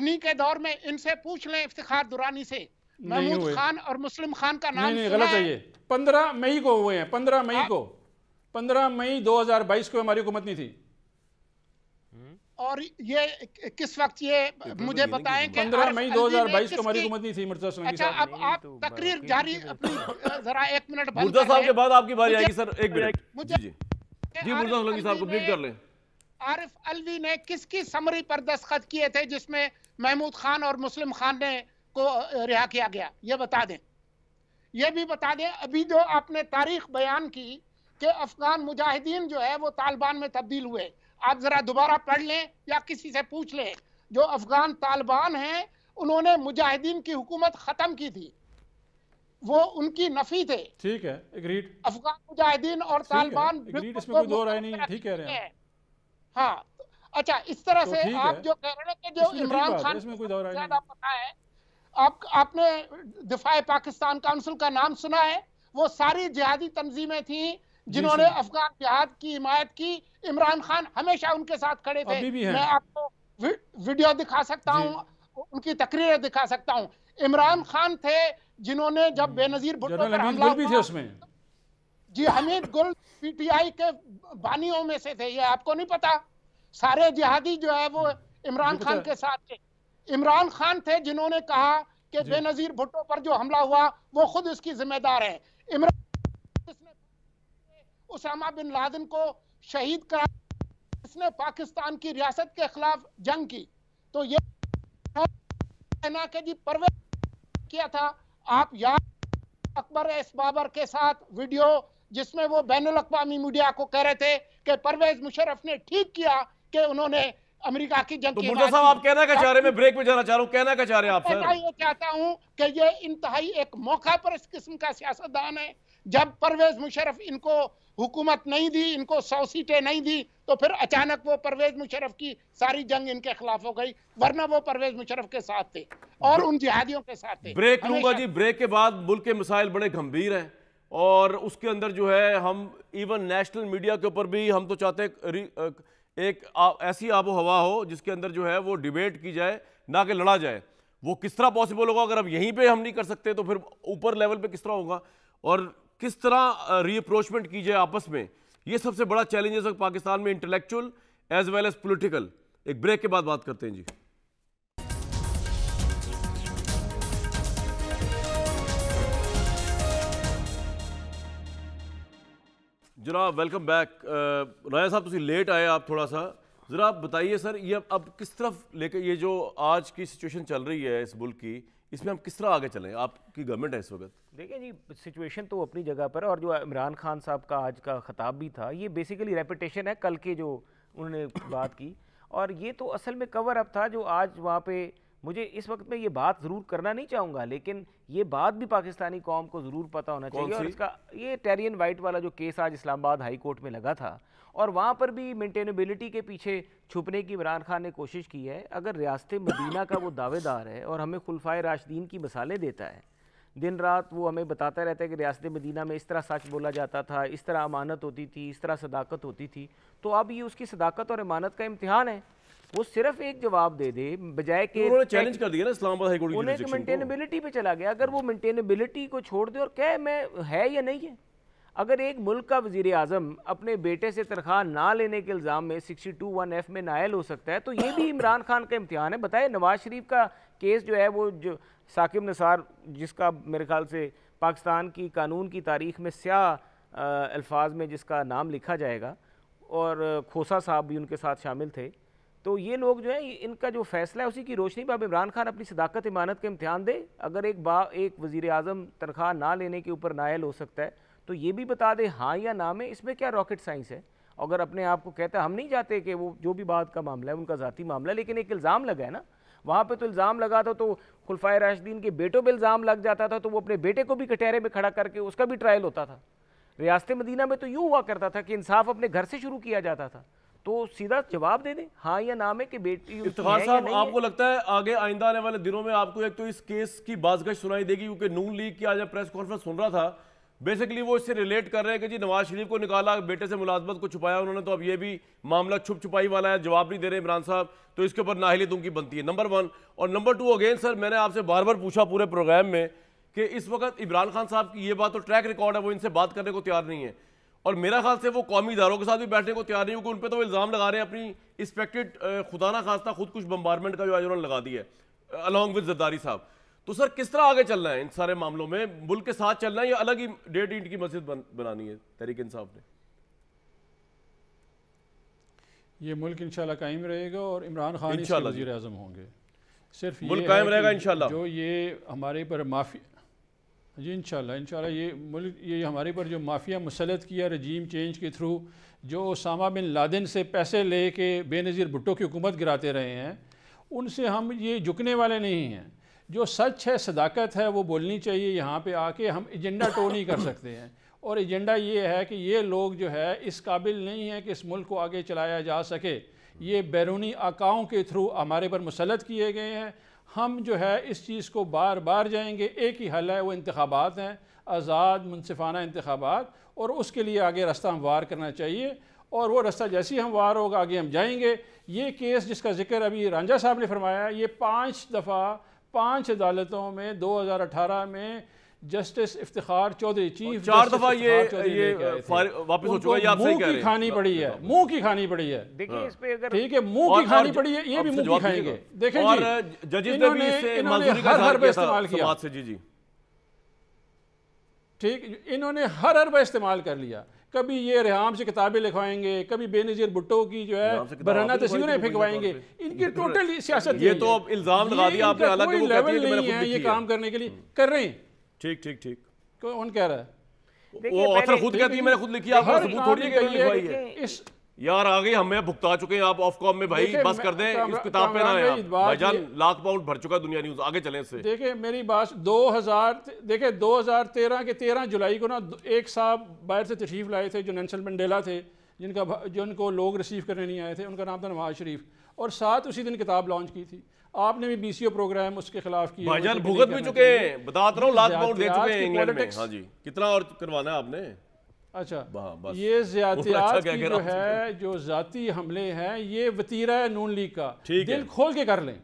इन्हीं के दौर में इनसे पूछ लें इफ्तार दुरानी से महमूद खान और मुस्लिम खान का नाम नहीं, नहीं, गलत है
ये पंद्रह मई को हुए हैं पंद्रह मई हाँ। को पंद्रह मई दो को हमारी हुकूमत नहीं थी
और ये किस वक्त ये तो मुझे बताएं कि पंद्रह मई 2022 को हमारी हुकूमत
नहीं थी मिर्जा सोलंकी अच्छा, साहब अब आप तकरीर जारी
अपनी जरा एक मिनट मिर्जा साहब के बाद आपकी बारी आएगी सर एक मिनट मुझे
जी मिर्जा सोलंकी साहब को ब्रीफ कर लें
आरिफ अलवी ने किसकी समरी पर दस्तखत किए थे जिसमें महमूद खान और मुस्लिम खान ने को रिहा किया गया ये बता दें ये भी बता दें अभी जो आपने तारीख बयान की कि अफगान मुजाहिदीन जो है वो तालिबान में तब्दील हुए आप जरा दोबारा पढ़ लें या किसी से पूछ लें जो अफगान तालिबान हैं उन्होंने मुजाहिदीन की हुकूमत खत्म की थी वो उनकी नफी थे
ठीक है एग्रीड
अफगान मुजाहिदीन और तालिबान इसमें कोई दो राय नहीं ठीक कह रहे हैं हाँ अच्छा इस तरह से आप जो कह रहे
हैं जो इमरान खान ज्यादा पता
है आप आपने दिफाए पाकिस्तान काउंसिल का नाम सुना है वो सारी जिहादी तंजीमें थी जिन्होंने अफगान जिहाद की हिमायत की इमरान खान हमेशा उनके साथ खड़े थे मैं आपको वि, वीडियो दिखा सकता हूँ उनकी तकरीरें दिखा सकता हूँ इमरान खान थे जिन्होंने जब हम्म। बेनजीर भुट्टो पर हमला भी थे उसमें जी हमीद गुल पीटीआई के बानियों में से थे ये आपको नहीं पता सारे जिहादी जो है वो हम्म। इमरान तो खान के साथ थे इमरान खान थे जिन्होंने कहा कि बेनजीर भुट्टो पर जो हमला हुआ वो खुद उसकी जिम्मेदार है इमरान उसामा बिन लादन को शहीद कराया इसने पाकिस्तान की रियासत के खिलाफ जंग की तो ये कहना के जी परवे किया था आप याद अकबर एस बाबर के साथ वीडियो जिसमें वो बैन अवी मीडिया को कह रहे थे कि परवेज मुशरफ ने ठीक किया कि उन्होंने अमेरिका की जनता तो साहब आप कहना क्या चाह रहे
हैं ब्रेक में जाना चाह रहा हूँ कहना क्या चाह रहे हैं आप मैं
ये चाहता हूँ कि ये इंतहाई एक मौका पर इस किस्म का सियासतदान है जब परवेज मुशरफ इनको हुकूमत नहीं दी इनको सौ सीटें नहीं दी तो फिर अचानक वो परवेज मुशरफ की सारी जंग इनके खिलाफ हो गई वरना वो परवेज मुशरफ के साथ थे और उन जिहादियों के साथ थे ब्रेक लूंगा जी
ब्रेक के बाद मुल्क के मिसाइल बड़े गंभीर हैं और उसके अंदर जो है हम इवन नेशनल मीडिया के ऊपर भी हम तो चाहते हैं एक आ, ऐसी आबो हवा हो जिसके अंदर जो है वो डिबेट की जाए ना कि लड़ा जाए वो किस तरह पॉसिबल होगा अगर अब यहीं पे हम नहीं कर सकते तो फिर ऊपर लेवल पे किस तरह होगा और किस तरह रीअप्रोचमेंट की जाए आपस में ये सबसे बड़ा चैलेंज है पाकिस्तान में intellectual as well as political एक ब्रेक के बाद बात करते हैं जी जनाब वेलकम बैक uh, राया साहब तुम लेट आए आप थोड़ा सा ज़रा आप बताइए सर ये अब, अब किस तरफ लेकर ये जो आज की सिचुएशन चल रही है इस मुल्क की इसमें हम किस तरह आगे चलें आपकी गवर्नमेंट है इस वक्त
देखिए जी सिचुएशन तो अपनी जगह पर है और जो इमरान खान साहब का आज का खिताब भी था ये बेसिकली रेपटेशन है कल के जो उन्होंने बात की और ये तो असल में कवर अप था जो आज वहाँ पे मुझे इस वक्त में ये बात ज़रूर करना नहीं चाहूँगा लेकिन ये बात भी पाकिस्तानी कौम को ज़रूर पता होना चाहिए और इसका ये टेरियन वाइट वाला जो केस आज इस्लामाबाद हाई कोर्ट में लगा था और वहाँ पर भी मेंटेनेबिलिटी के पीछे छुपने की इमरान खान ने कोशिश की है अगर रियासत मदीना का वो दावेदार है और हमें खुलफाए राशदीन की मसाले देता है दिन रात वो हमें बताता रहता है कि रियासत मदीना में इस तरह सच बोला जाता था इस तरह अमानत होती थी इस तरह सदाकत होती थी तो अब ये उसकी सदाकत और अमानत का इम्तहान है वो सिर्फ एक जवाब दे दे बजाय के उन्होंने चैलेंज कर दिया ना इस्लामाबाद
हाई कोर्ट उन्हें
मेंटेनेबिलिटी पे चला गया अगर वो मेंटेनेबिलिटी को छोड़ दे और कहे मैं है या नहीं है अगर एक मुल्क का वजीर अजम अपने बेटे से तनख्वाह ना लेने के इल्ज़ाम में सिक्सटी टू वन एफ में नायल हो सकता है तो ये भी इमरान खान का इम्तहान है बताए नवाज शरीफ का केस जो है वो जो साकिब नसार जिसका मेरे ख्याल से पाकिस्तान की कानून की तारीख में स्याह अल्फाज में जिसका नाम लिखा जाएगा और खोसा साहब भी उनके साथ शामिल थे तो ये लोग जो है इनका जो फैसला है उसी की रोशनी पर अब इमरान खान अपनी सदाकत इमानत का इम्तहान दे अगर एक बा एक वज़ी अजम तनख्वाह ना लेने के ऊपर नायल हो सकता है तो ये भी बता दे हाँ या ना में इसमें क्या रॉकेट साइंस है अगर अपने आप को कहता हैं हम नहीं चाहते कि वो जो भी बात का मामला है उनका ज़ाती मामला लेकिन एक इल्ज़ाम लगा है ना वहाँ पे तो इल्ज़ाम लगा था तो खुलफा राशदीन के बेटों पर इल्ज़ाम लग जाता था तो वो अपने बेटे को भी कटहरे में खड़ा करके उसका भी ट्रायल होता था रियासत मदीना में तो यूँ हुआ करता था कि इंसाफ अपने घर से शुरू किया जाता था तो सीधा जवाब दे दें हाँ या ना में कि बेटी इफ्तार साहब आपको
है? लगता है आगे आइंदा आने वाले दिनों में आपको एक तो इस केस की बाजगश सुनाई देगी क्योंकि नून लीग की आज प्रेस कॉन्फ्रेंस सुन रहा था बेसिकली वो इससे रिलेट कर रहे हैं कि जी नवाज शरीफ को निकाला बेटे से मुलाजमत को छुपाया उन्होंने तो अब ये भी मामला छुप छुपाई वाला है जवाब नहीं दे रहे इमरान साहब तो इसके ऊपर नाहली दुमकी बनती है नंबर वन और नंबर टू अगेन सर मैंने आपसे बार बार पूछा पूरे प्रोग्राम में कि इस वक्त इमरान खान साहब की ये बात तो ट्रैक रिकॉर्ड है वो इनसे बात करने को तैयार नहीं है और मेरा ख्याल से वो कौमी इदारों के साथ भी बैठने को तैयार नहीं क्योंकि उन पर तो इल्ज़ाम लगा रहे हैं अपनी इंस्पेक्टेड खुदा ना खास्ता खुद कुछ बम्बारमेंट का जो आज उन्होंने लगा दी है अलॉन्ग विद जरदारी साहब तो सर किस तरह आगे चलना है इन सारे मामलों में मुल्क के साथ चलना है या अलग ही डेढ़ इंट की मस्जिद बन, बनानी है तहरीक इंसाफ ने
ये मुल्क इंशाल्लाह कायम रहेगा और इमरान खान वजीर अजम होंगे सिर्फ मुल्क कायम रहेगा इंशाल्लाह जो ये हमारे पर माफी जी इन शाला ये मुल्क ये हमारे पर जो माफिया मुसलत किया रजीम चेंज के थ्रू जो ओसामा बिन लादेन से पैसे ले के बेनज़ीर भुट्टो की हुकूमत गिराते रहे हैं उनसे हम ये झुकने वाले नहीं हैं जो सच है सदाकत है वो बोलनी चाहिए यहाँ पे आके हम एजेंडा टो नहीं कर सकते हैं और एजेंडा ये है कि ये लोग जो है इस काबिल नहीं है कि इस मुल्क को आगे चलाया जा सके ये बैरूनी अकाओं के थ्रू हमारे पर मुसलत किए गए हैं हम जो है इस चीज़ को बार बार जाएंगे एक ही हल है वो इंतबात हैं आज़ाद मुनफाना इंतबात और उसके लिए आगे रास्ता हमवार करना चाहिए और वो रास्ता जैसे ही हमवार होगा आगे हम जाएंगे ये केस जिसका जिक्र अभी रांझा साहब ने फरमाया ये पाँच दफ़ा पाँच अदालतों में दो हज़ार अठारह में जस्टिस इफ्तार चौधरी चीफ चार दफा ये ये वापस हो चुका है मुंह की खानी पड़ी है मुंह की खानी पड़ी है देखिए हाँ। इस पे अगर ठीक है मुंह की खानी पड़ी है ये भी मुंह की खाएंगे देखेंगे और हर पे इस्तेमाल किया ठीक इन्होंने हर हर पर इस्तेमाल कर लिया कभी ये रेहम से किताबें लिखवाएंगे कभी बेनजीर भुट्टो की जो है बराना तस्वीरें फेंकवाएंगे इनकी टोटल तो सियासत ये तो अब इल्जाम लगा दिया आपने हालांकि लेवल नहीं है ये काम करने के लिए कर रहे हैं ठीक ठीक ठीक कौन कह रहा है वो ऑथर अच्छा, खुद कहती है मैंने खुद लिखी आपने सबूत थोड़ी है लिखवाई है इस
यार आ गई हमें भुगता चुके हैं आप ऑफ कॉम में भाई बस कर दें इस किताब पे ना आए भाईजान लाख पाउंड भर चुका दुनिया न्यूज आगे चलें इससे
देखिए मेरी बात 2000 देखिए 2013 के 13 जुलाई को ना एक साहब बाहर से तशरीफ लाए थे जो नेंसल मंडेला थे जिनका जिनको लोग रिसीव करने नहीं आए थे उनका नाम था नवाज शरीफ और साथ उसी दिन किताब लॉन्च की थी आपने भी बीसीओ प्रोग्राम उसके खिलाफ किया भाईजान तो भुगत भी तो चुके हैं बता रहा हूँ लाख पाउंड दे चुके हैं इंग्लैंड में हां जी
कितना और करवाना है आपने अच्छा ये ज्यादात अच्छा की जो है
जो जाती हमले हैं ये वतीरा है नून लीग का दिल खोल के कर लें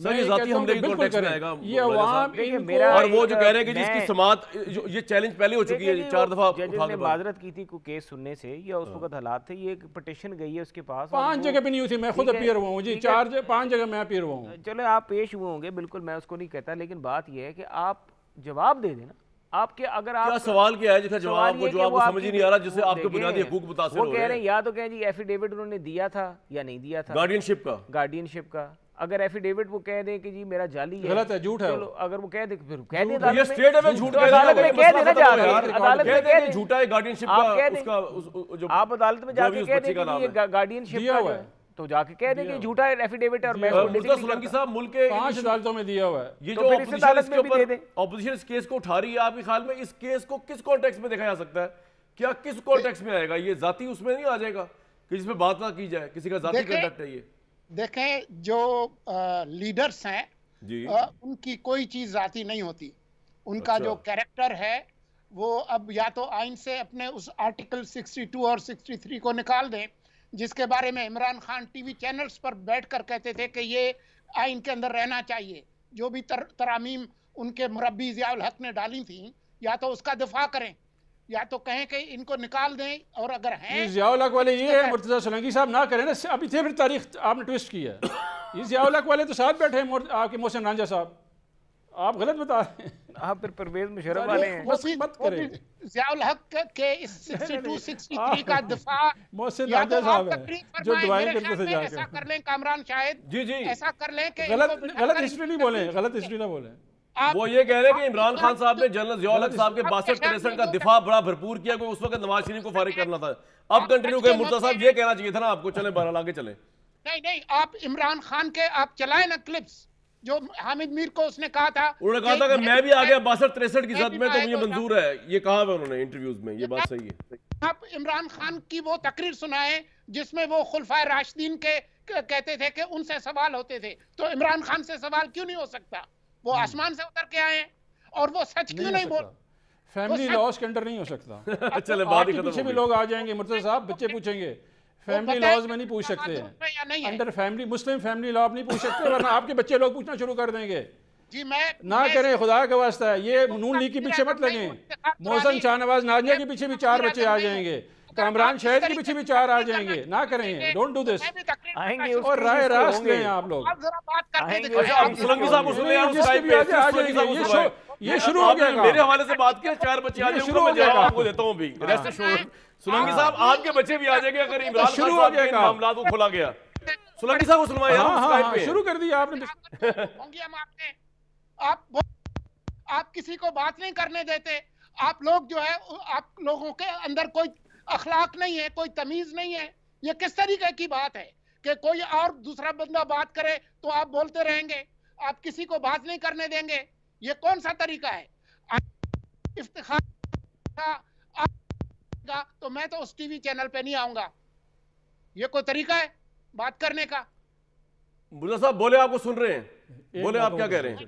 सर ये जाती हमले के कॉन्टेक्स्ट में आएगा ये अवाम और वो जो कह रहे हैं कि जिसकी समात
ये चैलेंज पहले हो चुकी है चार दफा उठा के माजरत की थी केस सुनने से या उस हाँ। वक्त हालात थे ये एक पटिशन गई है उसके पास पांच जगह पे नहीं हुई मैं खुद अपीयर हुआ हूँ जी चार पांच जगह मैं अपीयर हुआ हूँ चले आप पेश हुए होंगे बिल्कुल मैं उसको नहीं कहता लेकिन बात यह है कि आप जवाब दे देना आपके अगर आप क्या सवाल क्या है जिसका जवाब वो जवाब समझ ही नहीं आ रहा जिससे आपके बुनियादी हकूक मुतासर हो रहे हैं या तो कहें जी एफिडेविट उन्होंने दिया था या नहीं दिया था गार्डियनशिप का गार्डियनशिप का अगर एफिडेविट वो कह दें कि जी मेरा जाली है गलत है झूठ है अगर वो कह दे फिर कह दे ये स्टेट है झूठ तो कह अदालत में कह देना जा अदालत में कह दे झूठा है गार्डियनशिप का उसका जो आप अदालत में जाके कह दे कि ये गार्डियनशिप का है तो जाके कह दे कि झूठा है एफिडेविट और मैं सोलंकी
साहब मुल्क के तो पांच अदालतों में दिया हुआ है ये तो जो अदालत ऑपोजिशन इस केस को उठा रही है आपके ख्याल में इस केस को किस कॉन्टेक्स्ट में देखा जा सकता है क्या किस कॉन्टेक्स्ट में आएगा ये जाति उसमें नहीं आ जाएगा कि जिसमें बात ना की जाए किसी का जाति कंडक्ट है ये देखें जो
लीडर्स हैं आ, उनकी कोई चीज जाती नहीं होती उनका अच्छा। जो कैरेक्टर है वो अब या तो आइन से अपने उस आर्टिकल 62 और 63 को निकाल दें जिसके बारे में इमरान खान टीवी चैनल्स पर बैठ कर कहते थे कि ये आइन के अंदर रहना चाहिए जो भी तर, तरामीम उनके मुरबी जियाल हक ने डाली थी या तो उसका दिफा करें या तो कहें कि इनको निकाल दें और अगर हैं जियालक वाले ये है
मुर्तजा सोलंकी साहब ना करें ना अभी थे फिर तारीख आपने ट्विस्ट की है ये जियालक वाले तो साथ बैठे हैं आपके मोहसिन रांझा साहब आप गलत बता रहे हैं आप फिर परवेज मुशरफ वाले हैं बस मत करें
जियाउल हक के इस 62 का दफा
मोहसिन राजा साहब हैं जो दुआएं करते थे जाकर ऐसा कर
लें कामरान शाहिद जी जी ऐसा कर लें कि गलत गलत हिस्ट्री
नहीं बोलें गलत हिस्ट्री ना बोलें वो ये कह रहे हैं कि इमरान खान साहब ने जनरल जिया साहब के बासठ तिरसठ का दिफा बड़ा भरपूर किया कोई उस वक्त नवाज शरीफ को फारिग करना था अब कंटिन्यू करें मुर्ता साहब ये कहना चाहिए था ना आपको चले बहरहाल आगे चले
नहीं नहीं आप इमरान खान के आप चलाए ना क्लिप्स जो हामिद मीर को उसने कहा था उन्होंने कहा था कि मैं भी आ गया बासठ
तिरसठ की जद में तो ये मंजूर है ये कहा है उन्होंने इंटरव्यूज में ये बात सही है
आप इमरान खान की वो तकरीर सुनाए जिसमें वो खुलफा राशिदीन के कहते थे कि उनसे सवाल होते थे तो इमरान खान से सवाल क्यों नहीं हो सकता वो हम्म। आसमान से उतर के आए और वो सच क्यों नहीं बोल
फैमिली लॉस के अंडर नहीं हो सकता अच्छा, चले तो बाद ही पीछे भी लोग आ जाएंगे मुर्तजा साहब तो बच्चे पूछेंगे फैमिली लॉज में नहीं पूछ सकते हैं under family Muslim family law नहीं पूछ सकते वरना आपके बच्चे लोग पूछना शुरू कर देंगे
जी मैं ना करें खुदा
के वास्ता है ये नून लीग के पीछे मत लगे मोहसन शाहनवाज नाजिया के पीछे भी चार बच्चे आ जाएंगे तो कामरान शहर के पीछे भी चार आ जाएंगे ना करेंगे डोंट डू दिस आएंगे और राय रास्त लें आप लोग
ये शुरू हो गया मेरे हवाले
से बात किया चार बच्चे आ जाएगा आपको देता हूँ अभी रेस्ट श्योर सुलंगी साहब हाँ। आपके बच्चे भी आ जाएंगे अगर अच्छा, इमरान शुरू हो जाएगा मामला को तो खोला गया सुलंगी साहब को सुनवाया हाँ, हाँ, शुरू कर दिया आपने तो।
आप आप किसी को बात नहीं करने देते आप लोग जो है आप लोगों के अंदर कोई अखलाक नहीं है कोई तमीज नहीं है ये किस तरीके की बात है कि कोई और दूसरा बंदा बात करे तो आप बोलते रहेंगे आप किसी को बात नहीं करने देंगे ये कौन सा तरीका है इफ्तार तो मैं तो उस टीवी चैनल पे नहीं आऊंगा ये कोई तरीका है बात करने का
बुला साहब बोले आपको सुन रहे हैं बोले आप क्या कह रहे हैं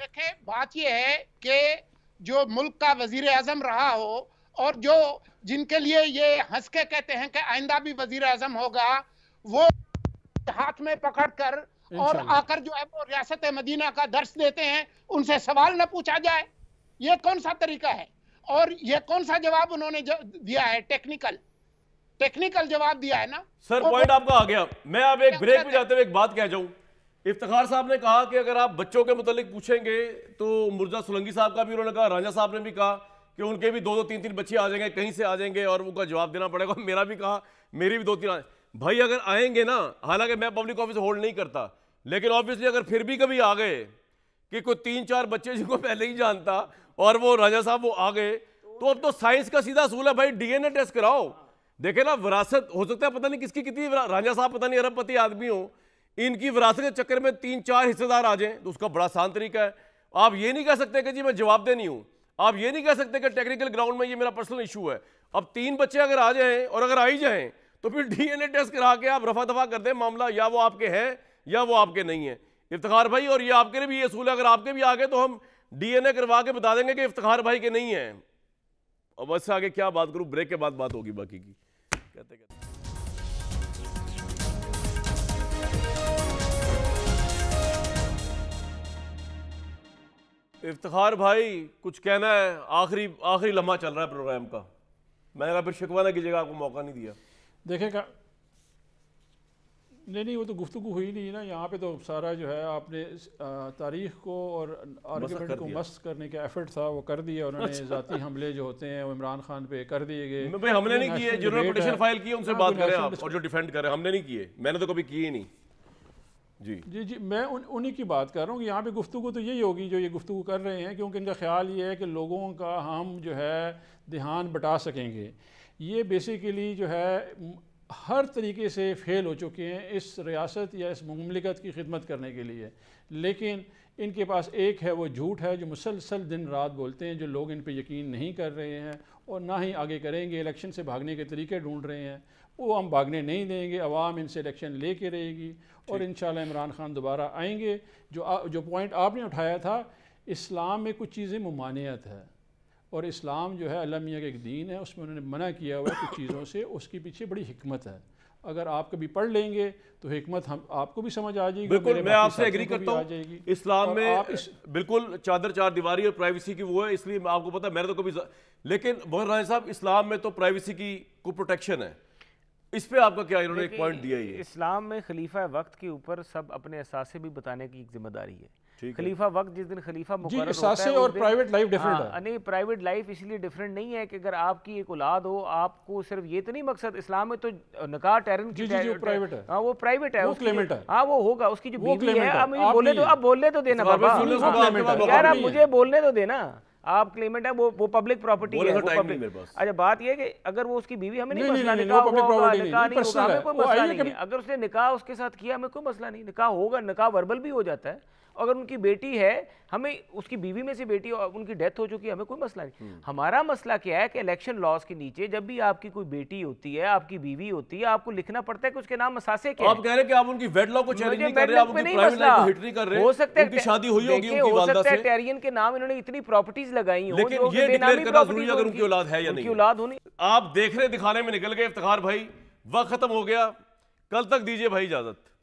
देखे बात ये है कि जो मुल्क का वजीर आजम रहा हो और जो जिनके लिए ये हंस के कहते हैं कि आइंदा भी वजीर आजम होगा वो हाथ में पकड़कर और आकर जो है वो रियासत मदीना का दर्श देते हैं उनसे सवाल न पूछा जाए ये कौन सा तरीका है और ये कौन सा जवाब उन्होंने दिया है टेक्निकल टेक्निकल जवाब दिया है ना
सर पॉइंट तो आपका आ गया मैं अब एक ब्रेक में जाते हुए एक बात कह जाऊं इफ्तार साहब ने कहा कि अगर आप बच्चों के मुतालिक पूछेंगे तो मुर्जा सोलंगी साहब का भी उन्होंने कहा राजा साहब ने भी कहा कि उनके भी दो दो तीन तीन बच्चे आ जाएंगे कहीं से आ जाएंगे और उनका जवाब देना पड़ेगा मेरा भी कहा मेरी भी दो तीन भाई अगर आएंगे ना हालांकि मैं पब्लिक ऑफिस होल्ड नहीं करता लेकिन ऑब्वियसली अगर फिर भी कभी आ गए कि कोई तीन चार बच्चे जिनको पहले ही जानता और वो राजा साहब वो आ गए तो अब तो साइंस का सीधा असूल है भाई डीएनए टेस्ट कराओ देखे ना विरासत हो सकता है पता नहीं किसकी कितनी राजा साहब पता नहीं अरबपति आदमी हो इनकी विरासत के चक्कर में तीन चार हिस्सेदार आ जाए तो उसका बड़ा आसान तरीका है आप ये नहीं कह सकते कि जी मैं दे नहीं हूँ आप ये नहीं कह सकते कि टेक्निकल ग्राउंड में ये मेरा पर्सनल इशू है अब तीन बच्चे अगर आ जाएं और अगर आ ही जाएं तो फिर डीएनए टेस्ट करा के आप रफा दफा कर दें मामला या वो आपके हैं या वो आपके नहीं है इफ्तार भाई और ये आपके लिए भी ये असूल है अगर आपके भी आ गए तो हम डीएनए करवा के बता देंगे कि इफ्तार भाई के नहीं है और बस आगे क्या बात करूँ ब्रेक के बाद बात होगी बाकी की कहते कहते इफ्तार भाई कुछ कहना है आखिरी आखिरी लम्हा चल रहा है प्रोग्राम का मैंने कहा फिर शिकवा ना कीजिएगा आपको मौका नहीं दिया
देखेगा नहीं नहीं वो तो गुफ्तु हुई नहीं ना यहाँ पे तो सारा जो है आपने तारीख को और आर्ग्यूमेंट को मस्त करने का एफर्ट था वो कर दिया उन्होंने अच्छा। जाती हमले जो होते हैं वो इमरान खान पे कर दिए गए हमने नहीं किए जिन्होंने फाइल किए उनसे हाँ, बात करें आप और जो
डिफेंड करें हमने नहीं किए मैंने तो कभी किए नहीं जी जी
जी मैं उन्हीं की बात कर रहा हूँ कि यहाँ पे गुफ्तु तो यही होगी जो ये गुफ्तु कर रहे हैं क्योंकि इनका ख्याल ये है कि लोगों का हम जो है ध्यान बटा सकेंगे ये बेसिकली जो है हर तरीके से फेल हो चुके हैं इस रियासत या इस ममलिकत की खिदमत करने के लिए लेकिन इनके पास एक है वो झूठ है जो मुसलसल दिन रात बोलते हैं जो लोग इन पर यकीन नहीं कर रहे हैं और ना ही आगे करेंगे इलेक्शन से भागने के तरीके ढूंढ रहे हैं वो हम भागने नहीं देंगे आवाम इनसे इलेक्शन ले कर रहेगी और इन इमरान खान दोबारा आएंगे जो जो पॉइंट आपने उठाया था इस्लाम में कुछ चीज़ें ममानियत है और इस्लाम जो है अलमिया का एक दीन है उसमें उन्होंने मना किया हुआ कुछ चीज़ों से उसके पीछे बड़ी हमत है अगर आप कभी पढ़ लेंगे तो हमत हम आपको भी समझ आ जाएगी बिल्कुल मैं आपसे एग्री करता हूँ इस्लाम में
इस... बिल्कुल चादर चार दीवारी और प्राइवेसी की वो है इसलिए आपको पता है मैंने तो कभी लेकिन मोहन राय साहब इस्लाम में तो प्राइवेसी की को प्रोटेक्शन है इस पे आपका क्या इन्होंने एक पॉइंट दिया ही है
इस्लाम में खलीफा वक्त के ऊपर सब अपने असासे भी बताने की एक जिम्मेदारी है खलीफा वक्त जिस दिन खलीफा मुकर्रर और प्राइवेट लाइफ डिफरेंट है नहीं प्राइवेट लाइफ इसलिए डिफरेंट नहीं है कि अगर आपकी एक औलाद हो आपको सिर्फ ये तो नहीं मकसद इस्लाम में तो निकाह टेरन की जी, जी, वो प्राइवेट है हाँ वो प्राइवेट है वो क्लेमेंट है हाँ वो होगा उसकी जो बीवी है आप मुझे बोले तो आप बोलने तो देना बाबा यार तो आप मुझे बोलने तो देना आप क्लेमेंट है वो वो पब्लिक प्रॉपर्टी है तो वो पब्लिक अच्छा बात ये है कि अगर वो उसकी बीवी हमें नहीं मसला निकाह होगा निकाह नहीं होगा हमें कोई मसला नहीं है अगर उसने निकाह उसके साथ किया हमें कोई मसला नहीं निकाह होगा निकाह वर्बल भी हो जाता है अगर उनकी बेटी है हमें उसकी बीवी में से बेटी और उनकी डेथ हो चुकी है हमें कोई मसला नहीं हम्म। हमारा मसला क्या है कि इलेक्शन लॉस के नीचे जब भी आपकी कोई बेटी होती है आपकी बीवी होती है आपको लिखना पड़ता है कि उसके नाम मसासे के तो आप कह रहे हैं कि आप उनकी वेड लॉ को चैलेंज कर रहे आप उनकी लाइफ को हिट नहीं कर रहे हो सकता है शादी हुई होगी उनकी वालदा से टेरियन के नाम इन्होंने इतनी प्रॉपर्टीज लगाई हो लेकिन ये डिक्लेयर करना जरूरी है
अगर उनकी औलाद है या नहीं औलाद होनी आप देख रहे दिखाने में निकल गए इफ्तिखार भाई वक्त खत्म हो गया कल तक दीजिए भाई इजाजत